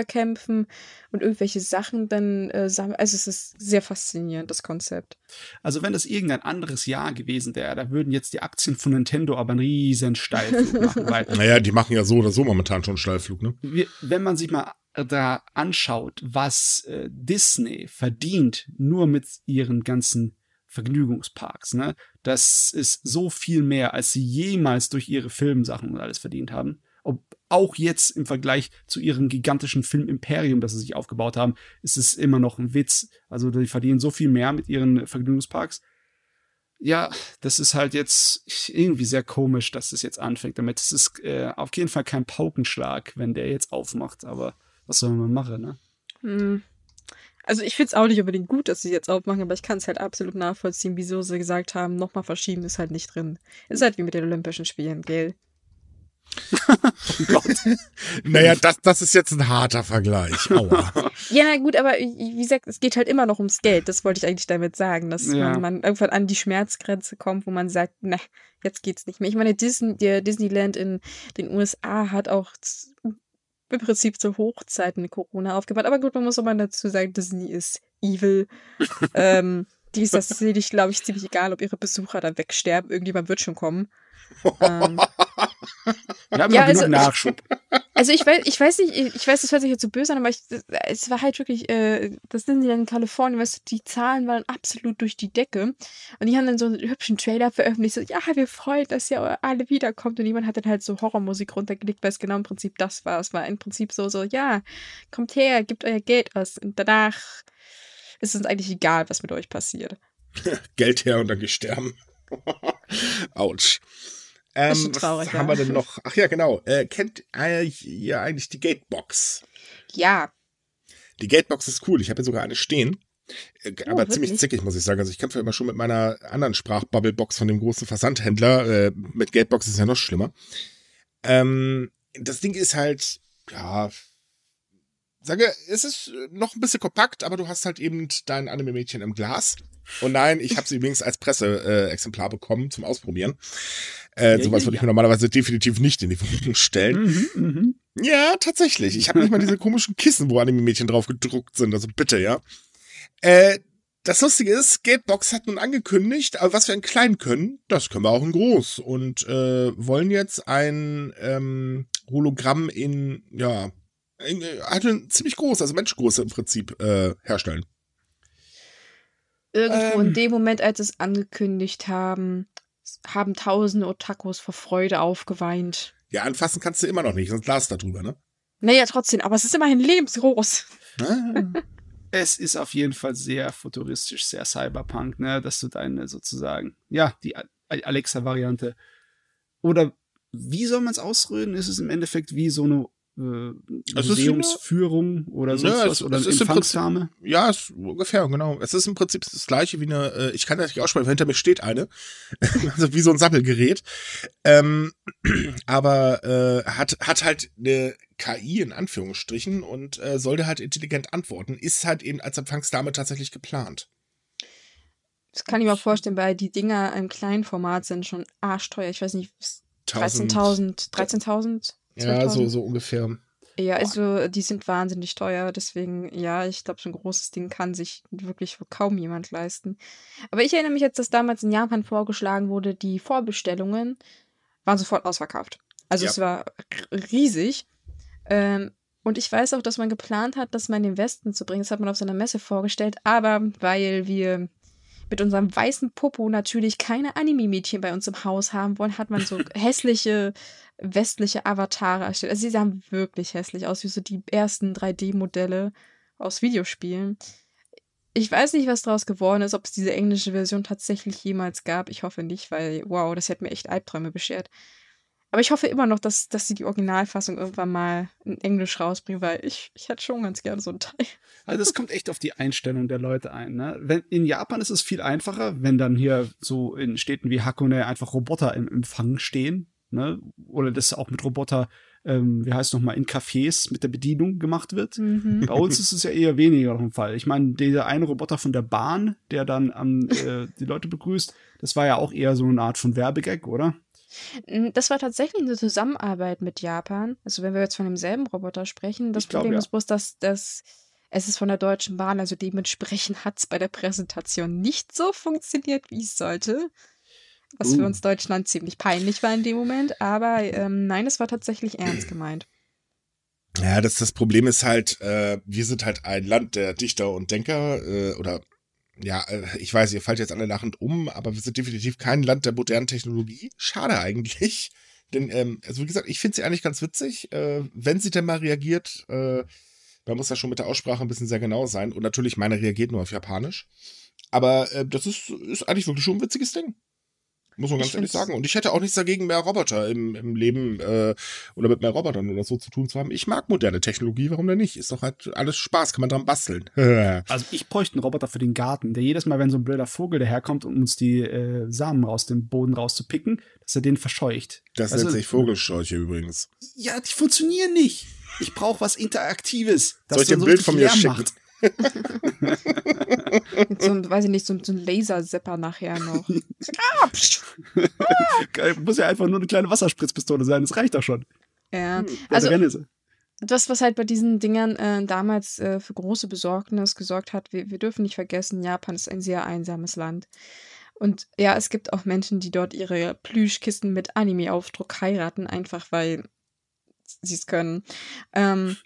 äh, kämpfen und irgendwelche Sachen dann äh, sammeln. Also es ist sehr faszinierend, das Konzept. Also wenn das irgendein anderes Jahr gewesen wäre, da würden jetzt die Aktien von Nintendo aber einen riesen Steilflug machen. naja, die machen ja so oder so momentan schon einen Steilflug, ne? wenn man sich mal da anschaut, was äh, Disney verdient, nur mit ihren ganzen Vergnügungsparks, ne? Das ist so viel mehr, als sie jemals durch ihre Filmsachen und alles verdient haben. Ob auch jetzt im Vergleich zu ihrem gigantischen Filmimperium, das sie sich aufgebaut haben, ist es immer noch ein Witz. Also, die verdienen so viel mehr mit ihren Vergnügungsparks. Ja, das ist halt jetzt irgendwie sehr komisch, dass das jetzt anfängt damit. Es ist äh, auf jeden Fall kein Paukenschlag, wenn der jetzt aufmacht, aber was soll man machen, ne? Hm. Also ich finde es auch nicht unbedingt gut, dass sie jetzt aufmachen, aber ich kann es halt absolut nachvollziehen, wieso sie gesagt haben, nochmal verschieben ist halt nicht drin. Ist halt wie mit den Olympischen Spielen, gell? oh Gott. naja, das, das ist jetzt ein harter Vergleich. Aua. ja, gut, aber wie gesagt, es geht halt immer noch ums Geld. Das wollte ich eigentlich damit sagen, dass ja. man, man, irgendwann an die Schmerzgrenze kommt, wo man sagt, na, jetzt geht's nicht mehr. Ich meine, Disney, der Disneyland in den USA hat auch im Prinzip zur Hochzeit mit Corona aufgebaut. Aber gut, man muss auch mal dazu sagen, Disney ist evil. ähm, die ist das, glaube ich, ziemlich egal, ob ihre Besucher da wegsterben. Irgendjemand wird schon kommen. ähm, wir haben ja, also, Nachschub. Also ich weiß, ich weiß nicht, ich weiß, das hört sich jetzt so böse an, aber ich, es war halt wirklich, äh, das sind sie dann in Kalifornien, weißt du, die Zahlen waren absolut durch die Decke. Und die haben dann so einen hübschen Trailer veröffentlicht, so, ja, wir freuen, dass ihr alle wiederkommt. Und jemand hat dann halt so Horrormusik runtergelegt, weil es genau im Prinzip das war. Es war im Prinzip so, so, ja, kommt her, gebt euer Geld aus. Und danach ist es uns eigentlich egal, was mit euch passiert. Geld her und dann gesterben. Autsch. Ähm, ist schon traurig, was ja. haben wir denn noch? Ach ja, genau. Äh, kennt ihr ja, eigentlich die Gatebox? Ja. Die Gatebox ist cool. Ich habe hier sogar eine stehen. Äh, oh, aber ziemlich wirklich? zickig, muss ich sagen. Also ich kämpfe immer schon mit meiner anderen Sprachbubblebox von dem großen Versandhändler. Äh, mit Gatebox ist es ja noch schlimmer. Ähm, das Ding ist halt, ja, sage, es ist äh, noch ein bisschen kompakt, aber du hast halt eben dein Anime-Mädchen im Glas. Und nein, ich habe sie übrigens als Presseexemplar äh, bekommen zum Ausprobieren. Äh, ja, sowas ja, würde ich mir normalerweise definitiv nicht in die Wohnung stellen. Mhm, mhm. Ja, tatsächlich. Ich habe nicht mal diese komischen Kissen, wo Anime-Mädchen drauf gedruckt sind. Also bitte, ja. Äh, das Lustige ist, Gatebox hat nun angekündigt, aber was wir in klein können, das können wir auch in groß. Und äh, wollen jetzt ein ähm, Hologramm in, ja, äh, hatte ein ziemlich groß, also Menschgröße im Prinzip äh, herstellen. Irgendwo ähm, in dem Moment, als es angekündigt haben, haben tausende Otakus vor Freude aufgeweint. Ja, anfassen kannst du immer noch nicht, sonst las darüber, ne? Naja, trotzdem, aber es ist immerhin lebensgroß. Ah. es ist auf jeden Fall sehr futuristisch, sehr Cyberpunk, ne? Dass du deine sozusagen, ja, die Alexa-Variante. Oder wie soll man es ausreden? Ist es im Endeffekt wie so eine äh, Museumsführung oder so ne, was oder es ist Empfangsdame? Prinzip, ja, ist ungefähr, genau. Es ist im Prinzip das gleiche wie eine, äh, ich kann das nicht aussprechen, hinter mir steht eine. also wie so ein Sammelgerät. Ähm, aber äh, hat, hat halt eine KI in Anführungsstrichen und äh, sollte halt intelligent antworten. Ist halt eben als Empfangsdame tatsächlich geplant. Das kann ich mir vorstellen, weil die Dinger im kleinen Format sind schon arschteuer. Ich weiß nicht, 13.000, 13.000? Ja, so, so ungefähr. Ja, also die sind wahnsinnig teuer, deswegen, ja, ich glaube, so ein großes Ding kann sich wirklich kaum jemand leisten. Aber ich erinnere mich jetzt, dass damals in Japan vorgeschlagen wurde, die Vorbestellungen waren sofort ausverkauft. Also ja. es war riesig. Ähm, und ich weiß auch, dass man geplant hat, das mal in den Westen zu bringen. Das hat man auf seiner Messe vorgestellt, aber weil wir mit unserem weißen Popo natürlich keine Anime-Mädchen bei uns im Haus haben wollen, hat man so hässliche westliche Avatare erstellt. Also sie sahen wirklich hässlich aus, wie so die ersten 3D-Modelle aus Videospielen. Ich weiß nicht, was daraus geworden ist, ob es diese englische Version tatsächlich jemals gab. Ich hoffe nicht, weil, wow, das hätte mir echt Albträume beschert. Aber ich hoffe immer noch, dass, dass sie die Originalfassung irgendwann mal in Englisch rausbringen, weil ich, ich hätte schon ganz gerne so einen Teil. Also das kommt echt auf die Einstellung der Leute ein. Ne? Wenn, in Japan ist es viel einfacher, wenn dann hier so in Städten wie Hakone einfach Roboter im Empfang stehen. Ne? Oder das auch mit Roboter, ähm, wie heißt nochmal, in Cafés mit der Bedienung gemacht wird. Mhm. Bei uns ist es ja eher weniger noch ein Fall. Ich meine, dieser eine Roboter von der Bahn, der dann am, äh, die Leute begrüßt, das war ja auch eher so eine Art von Werbegag, oder? Hm, das war tatsächlich eine Zusammenarbeit mit Japan. Also wenn wir jetzt von demselben Roboter sprechen, das ich Problem glaub, ja. ist bloß, dass das es ist von der Deutschen Bahn, also dementsprechend hat es bei der Präsentation nicht so funktioniert, wie es sollte. Was uh. für uns Deutschland ziemlich peinlich war in dem Moment, aber ähm, nein, es war tatsächlich ernst gemeint. Ja, das, das Problem ist halt, äh, wir sind halt ein Land der Dichter und Denker äh, oder ja, äh, ich weiß, ihr fallt jetzt alle lachend um, aber wir sind definitiv kein Land der modernen Technologie. Schade eigentlich. Denn, ähm, also wie gesagt, ich finde sie eigentlich ganz witzig, äh, wenn sie denn mal reagiert. Äh, man muss ja schon mit der Aussprache ein bisschen sehr genau sein. Und natürlich, meine reagiert nur auf Japanisch. Aber äh, das ist, ist eigentlich wirklich schon ein witziges Ding. Muss man ganz ich ehrlich sagen. Und ich hätte auch nichts dagegen, mehr Roboter im, im Leben äh, oder mit mehr Robotern oder so zu tun zu haben. Ich mag moderne Technologie, warum denn nicht? Ist doch halt alles Spaß, kann man dran basteln. also ich bräuchte einen Roboter für den Garten, der jedes Mal, wenn so ein blöder Vogel daherkommt, um uns die äh, Samen aus dem Boden rauszupicken, dass er den verscheucht. Das also, nennt sich Vogelscheuche übrigens. Ja, die funktionieren nicht. Ich brauche was Interaktives. Das Soll ich dir ein Bild von mir schicken? Macht. Mit so einem, weiß ich nicht, so, so einem nachher noch. Muss ja einfach nur eine kleine Wasserspritzpistole sein, das reicht doch schon. Ja, hm, also, also das, was halt bei diesen Dingern äh, damals äh, für große Besorgnis gesorgt hat, wir, wir dürfen nicht vergessen, Japan ist ein sehr einsames Land. Und ja, es gibt auch Menschen, die dort ihre Plüschkisten mit Anime-Aufdruck heiraten, einfach weil sie es können. Ähm,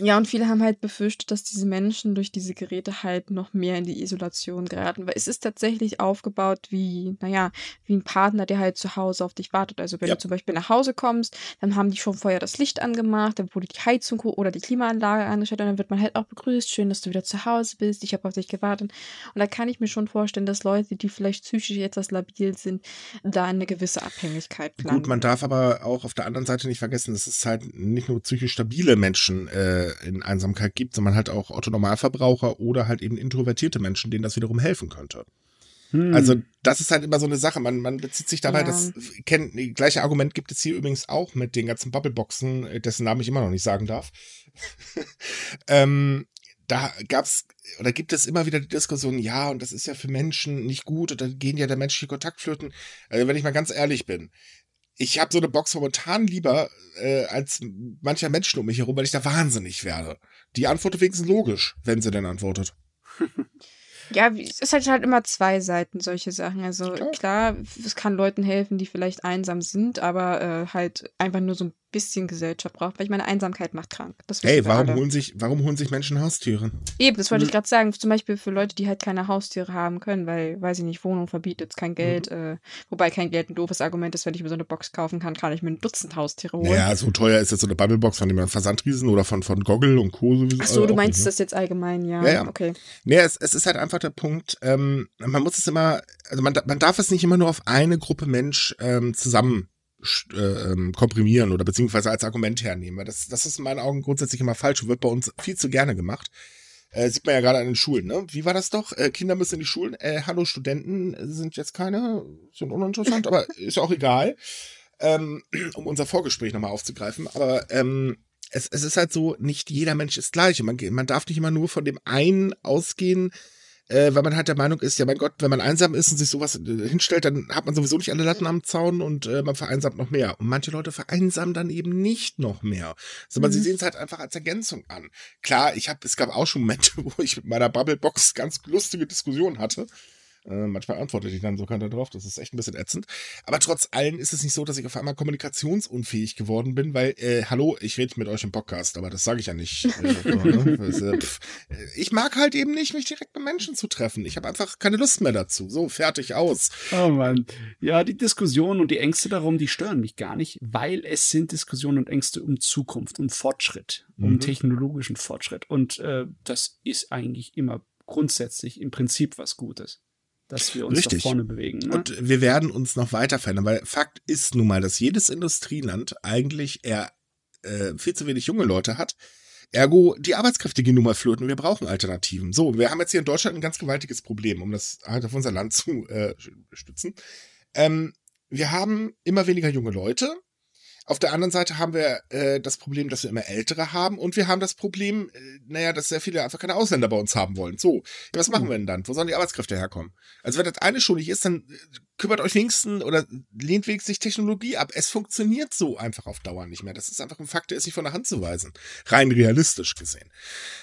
ja, und viele haben halt befürchtet, dass diese Menschen durch diese Geräte halt noch mehr in die Isolation geraten, weil es ist tatsächlich aufgebaut wie, naja, wie ein Partner, der halt zu Hause auf dich wartet. Also wenn ja. du zum Beispiel nach Hause kommst, dann haben die schon vorher das Licht angemacht, dann wurde die Heizung oder die Klimaanlage angestellt und dann wird man halt auch begrüßt, schön, dass du wieder zu Hause bist, ich habe auf dich gewartet. Und da kann ich mir schon vorstellen, dass Leute, die vielleicht psychisch etwas labil sind, da eine gewisse Abhängigkeit planen. Gut, man darf aber auch auf der anderen Seite nicht vergessen, dass es halt nicht nur psychisch stabile Menschen, äh, äh, in Einsamkeit gibt, sondern halt auch Otto-Normalverbraucher oder halt eben introvertierte Menschen, denen das wiederum helfen könnte. Hm. Also das ist halt immer so eine Sache. Man, man bezieht sich dabei, ja. das kennt, gleiche Argument gibt es hier übrigens auch mit den ganzen Bubbleboxen, äh, dessen Namen ich immer noch nicht sagen darf. ähm, da gab's oder gibt es immer wieder die Diskussion, ja, und das ist ja für Menschen nicht gut und dann gehen ja der menschliche Kontakt flöten. Also wenn ich mal ganz ehrlich bin, ich habe so eine Box momentan lieber äh, als mancher Menschen um mich herum, weil ich da wahnsinnig werde. Die antwortet wenigstens logisch, wenn sie denn antwortet. Ja, es ist halt, halt immer zwei Seiten, solche Sachen. Also klar. klar. es kann Leuten helfen, die vielleicht einsam sind, aber äh, halt einfach nur so ein bisschen Gesellschaft braucht, weil ich meine, Einsamkeit macht krank. Ey, warum holen, sich, warum holen sich Menschen Haustiere? Eben, das wollte mhm. ich hm. gerade sagen. Zum Beispiel für Leute, die halt keine Haustiere haben können, weil, weiß ich nicht, Wohnung verbietet, kein Geld. Mhm. Äh, wobei kein Geld ein doofes Argument ist, wenn ich mir so eine Box kaufen kann, kann ich mir ein Dutzend Haustiere holen. Ja, naja, so teuer ist jetzt so eine Bubblebox von dem Versandriesen oder von, von Goggle und Co. Sowieso, Ach so, du äh, meinst nicht, ne? das jetzt allgemein, ja. Ja, okay. Nee, es, es ist halt einfach der Punkt, ähm, man muss es immer, also man, man darf es nicht immer nur auf eine Gruppe Mensch ähm, zusammen äh, ähm, komprimieren oder beziehungsweise als Argument hernehmen. Weil das, das ist in meinen Augen grundsätzlich immer falsch und wird bei uns viel zu gerne gemacht. Äh, sieht man ja gerade an den Schulen, ne? Wie war das doch? Äh, Kinder müssen in die Schulen. Äh, hallo, Studenten sind jetzt keine, sind uninteressant, aber ist ja auch egal. Ähm, um unser Vorgespräch nochmal aufzugreifen. Aber ähm, es, es ist halt so, nicht jeder Mensch ist gleich. Man, man darf nicht immer nur von dem einen ausgehen, äh, weil man halt der Meinung ist, ja mein Gott, wenn man einsam ist und sich sowas äh, hinstellt, dann hat man sowieso nicht alle Latten am Zaun und äh, man vereinsamt noch mehr. Und manche Leute vereinsamen dann eben nicht noch mehr, sondern mhm. sie sehen es halt einfach als Ergänzung an. Klar, ich habe, es gab auch schon Momente, wo ich mit meiner Bubblebox ganz lustige Diskussionen hatte. Äh, manchmal antworte ich dann sogar darauf. Das ist echt ein bisschen ätzend. Aber trotz allem ist es nicht so, dass ich auf einmal kommunikationsunfähig geworden bin, weil, äh, hallo, ich rede mit euch im Podcast, aber das sage ich ja nicht. also, ne? ich mag halt eben nicht, mich direkt mit Menschen zu treffen. Ich habe einfach keine Lust mehr dazu. So, fertig aus. Oh Mann. Ja, die Diskussionen und die Ängste darum, die stören mich gar nicht, weil es sind Diskussionen und Ängste um Zukunft, um Fortschritt, um mhm. technologischen Fortschritt. Und äh, das ist eigentlich immer grundsätzlich im Prinzip was Gutes dass wir uns Richtig. vorne bewegen. Ne? Und wir werden uns noch weiter verändern, weil Fakt ist nun mal, dass jedes Industrieland eigentlich eher äh, viel zu wenig junge Leute hat. Ergo, die Arbeitskräfte gehen nun mal flöten. Wir brauchen Alternativen. So, wir haben jetzt hier in Deutschland ein ganz gewaltiges Problem, um das halt auf unser Land zu äh, stützen. Ähm, wir haben immer weniger junge Leute. Auf der anderen Seite haben wir äh, das Problem, dass wir immer Ältere haben und wir haben das Problem, äh, naja, dass sehr viele einfach keine Ausländer bei uns haben wollen. So, was machen hm. wir denn dann? Wo sollen die Arbeitskräfte herkommen? Also wenn das eine schuldig ist, dann äh, kümmert euch wenigstens oder lehnt wenigstens Technologie ab. Es funktioniert so einfach auf Dauer nicht mehr. Das ist einfach ein Fakt, der ist nicht von der Hand zu weisen. Rein realistisch gesehen.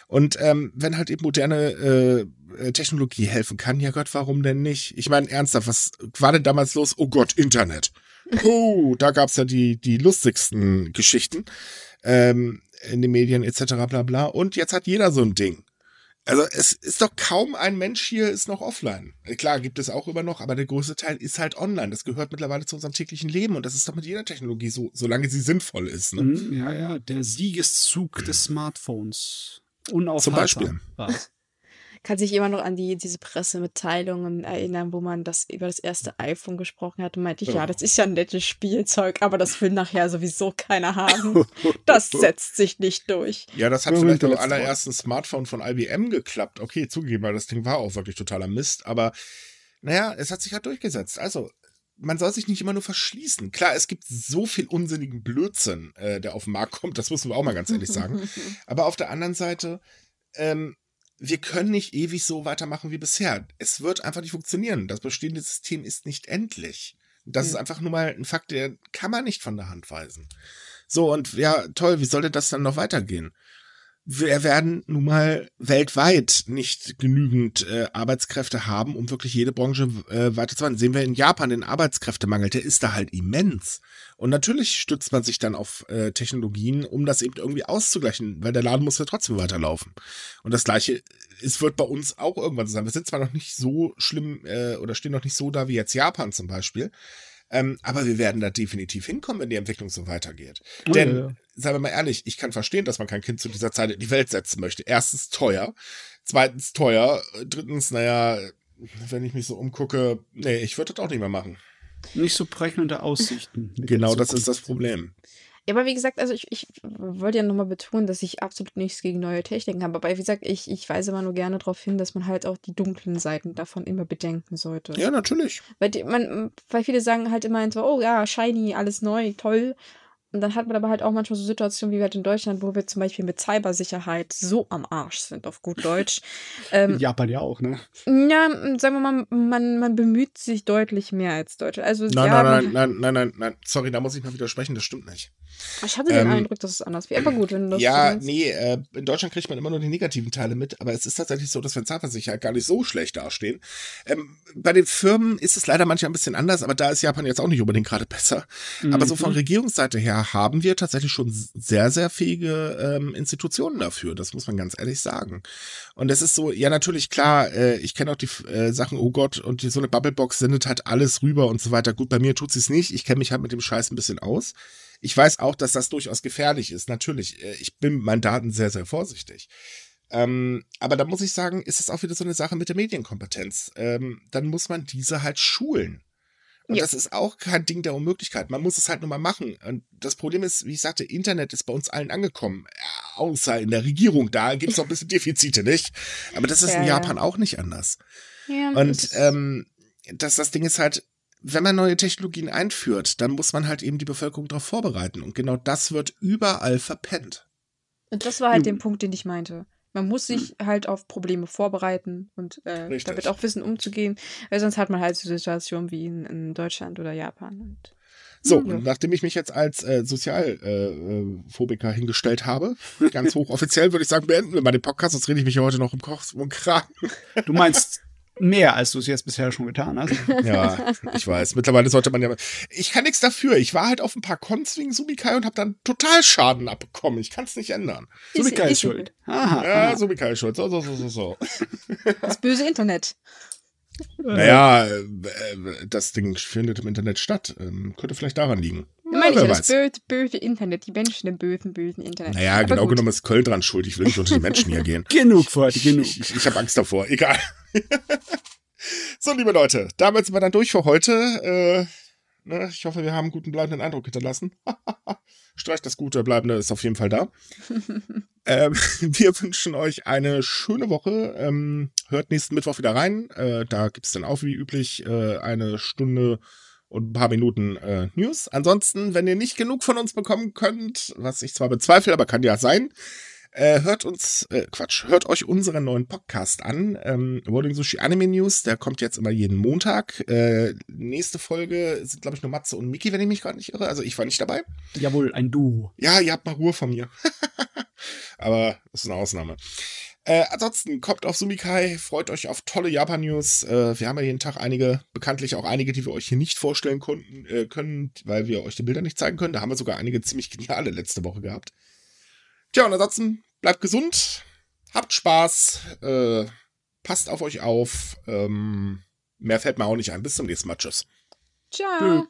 Und ähm, wenn halt eben moderne äh, äh Technologie helfen kann, ja Gott, warum denn nicht? Ich meine, ernsthaft, was war denn damals los? Oh Gott, Internet. Oh, da gab's ja die, die lustigsten Geschichten ähm, in den Medien etc. bla bla. Und jetzt hat jeder so ein Ding. Also es ist doch kaum ein Mensch hier ist noch offline. Klar, gibt es auch immer noch, aber der größte Teil ist halt online. Das gehört mittlerweile zu unserem täglichen Leben und das ist doch mit jeder Technologie so, solange sie sinnvoll ist. Ne? Mhm, ja, ja, der Siegeszug des Smartphones. Unaufhaltbar. Zum Beispiel. Was? kann sich immer noch an die, diese Pressemitteilungen erinnern, wo man das über das erste iPhone gesprochen hat und meinte, ja, das ist ja ein nettes Spielzeug, aber das will nachher sowieso keiner haben. Das setzt sich nicht durch. Ja, das hat ja, vielleicht beim allerersten Smartphone von IBM geklappt. Okay, zugegeben, aber das Ding war auch wirklich totaler Mist, aber naja, es hat sich halt durchgesetzt. Also, man soll sich nicht immer nur verschließen. Klar, es gibt so viel unsinnigen Blödsinn, äh, der auf den Markt kommt, das müssen wir auch mal ganz ehrlich sagen. Aber auf der anderen Seite, ähm, wir können nicht ewig so weitermachen wie bisher. Es wird einfach nicht funktionieren. Das bestehende System ist nicht endlich. Das mhm. ist einfach nur mal ein Fakt, der kann man nicht von der Hand weisen. So, und ja, toll, wie sollte das dann noch weitergehen? wir werden nun mal weltweit nicht genügend äh, Arbeitskräfte haben, um wirklich jede Branche äh, weiterzuwandern. Sehen wir in Japan den Arbeitskräftemangel, der ist da halt immens. Und natürlich stützt man sich dann auf äh, Technologien, um das eben irgendwie auszugleichen, weil der Laden muss ja trotzdem weiterlaufen. Und das gleiche, ist, wird bei uns auch irgendwann so sein. Wir sind zwar noch nicht so schlimm äh, oder stehen noch nicht so da wie jetzt Japan zum Beispiel. Ähm, aber wir werden da definitiv hinkommen, wenn die Entwicklung so weitergeht. Oh, Denn, ja, seien wir mal ehrlich, ich kann verstehen, dass man kein Kind zu dieser Zeit in die Welt setzen möchte. Erstens teuer, zweitens teuer, drittens, naja, wenn ich mich so umgucke, nee, ich würde das auch nicht mehr machen. Nicht so prägnende Aussichten. Genau, das ist das Problem. Ja, aber wie gesagt, also ich, ich wollte ja nochmal betonen, dass ich absolut nichts gegen neue Techniken habe. Aber wie gesagt, ich, ich weise immer nur gerne darauf hin, dass man halt auch die dunklen Seiten davon immer bedenken sollte. Ja, natürlich. Weil, die, man, weil viele sagen halt immer so, oh ja, shiny, alles neu, toll. Und dann hat man aber halt auch manchmal so Situationen wie halt in Deutschland, wo wir zum Beispiel mit Cybersicherheit so am Arsch sind, auf gut Deutsch. Ähm, in Japan ja auch, ne? Ja, sagen wir mal, man, man bemüht sich deutlich mehr als Deutschland. Also, nein, ja, nein, nein, nein, nein, nein, nein, sorry, da muss ich mal widersprechen, das stimmt nicht. Ich hatte ähm, den Eindruck, dass es anders wäre, aber gut, wenn du das Ja, so nee, äh, in Deutschland kriegt man immer nur die negativen Teile mit, aber es ist tatsächlich so, dass wir in Cybersicherheit gar nicht so schlecht dastehen. Ähm, bei den Firmen ist es leider manchmal ein bisschen anders, aber da ist Japan jetzt auch nicht unbedingt gerade besser. Mhm. Aber so von mhm. Regierungsseite her haben wir tatsächlich schon sehr, sehr fähige ähm, Institutionen dafür. Das muss man ganz ehrlich sagen. Und es ist so, ja, natürlich, klar, äh, ich kenne auch die äh, Sachen, oh Gott, und die, so eine Bubblebox sendet halt alles rüber und so weiter. Gut, bei mir tut sie es nicht. Ich kenne mich halt mit dem Scheiß ein bisschen aus. Ich weiß auch, dass das durchaus gefährlich ist. Natürlich, äh, ich bin mit meinen Daten sehr, sehr vorsichtig. Ähm, aber da muss ich sagen, ist es auch wieder so eine Sache mit der Medienkompetenz. Ähm, dann muss man diese halt schulen. Und ja. das ist auch kein Ding der Unmöglichkeit. Man muss es halt nur mal machen. Und das Problem ist, wie ich sagte, Internet ist bei uns allen angekommen. Ja, äh, außer in der Regierung, da gibt es noch ein bisschen Defizite, nicht? Aber das ist ja. in Japan auch nicht anders. Ja, Und ähm, das, das Ding ist halt, wenn man neue Technologien einführt, dann muss man halt eben die Bevölkerung darauf vorbereiten. Und genau das wird überall verpennt. Und das war halt der Punkt, den ich meinte. Man muss sich hm. halt auf Probleme vorbereiten und äh, damit auch wissen, umzugehen. Weil sonst hat man halt so Situationen wie in, in Deutschland oder Japan. Und so, mhm. und nachdem ich mich jetzt als äh, Sozialphobiker äh, äh, hingestellt habe, ganz hoch offiziell, würde ich sagen, beenden wir mal den Podcast, sonst rede ich mich heute noch im Koch und Kragen. Du meinst mehr, als du es jetzt bisher schon getan hast. Ja, ich weiß. Mittlerweile sollte man ja. Ich kann nichts dafür. Ich war halt auf ein paar Cons wegen Sumikai und habe dann total Schaden abbekommen. Ich kann es nicht ändern. Ist, Sumikai ist, ist schuld. Aha, ja, aha. Sumikai ist schuld. So, so, so, so, so. Das böse Internet. Naja, äh, das Ding findet im Internet statt. Ähm, könnte vielleicht daran liegen. Ja, meine ich, das böse, böse Internet, die Menschen im bösen, bösen Internet. Naja, Aber genau gut. genommen ist Köln dran schuld. Ich will nicht unter die Menschen hier gehen. genug Freunde, genug. Ich, ich, ich habe Angst davor, egal. so, liebe Leute, damit sind wir dann durch für heute. Äh, ne, ich hoffe, wir haben einen guten bleibenden Eindruck hinterlassen. Streich das Gute, Bleibende ist auf jeden Fall da. ähm, wir wünschen euch eine schöne Woche. Ähm, hört nächsten Mittwoch wieder rein. Äh, da gibt es dann auch wie üblich äh, eine Stunde und ein paar Minuten äh, News. Ansonsten, wenn ihr nicht genug von uns bekommen könnt, was ich zwar bezweifle, aber kann ja sein, äh, hört uns, äh, Quatsch, hört euch unseren neuen Podcast an. Ähm, Rolling Sushi Anime News, der kommt jetzt immer jeden Montag. Äh, nächste Folge sind, glaube ich, nur Matze und Miki, wenn ich mich gerade nicht irre. Also ich war nicht dabei. Jawohl, ein Duo. Ja, ihr habt mal Ruhe von mir. Aber ist eine Ausnahme. Äh, ansonsten kommt auf Sumikai, freut euch auf tolle Japan-News. Äh, wir haben ja jeden Tag einige, bekanntlich auch einige, die wir euch hier nicht vorstellen konnten, äh, können, weil wir euch die Bilder nicht zeigen können. Da haben wir sogar einige ziemlich geniale letzte Woche gehabt. Tja, und ansonsten bleibt gesund, habt Spaß, äh, passt auf euch auf. Ähm, mehr fällt mir auch nicht ein. Bis zum nächsten Mal. Tschüss. Ciao. Tschüss.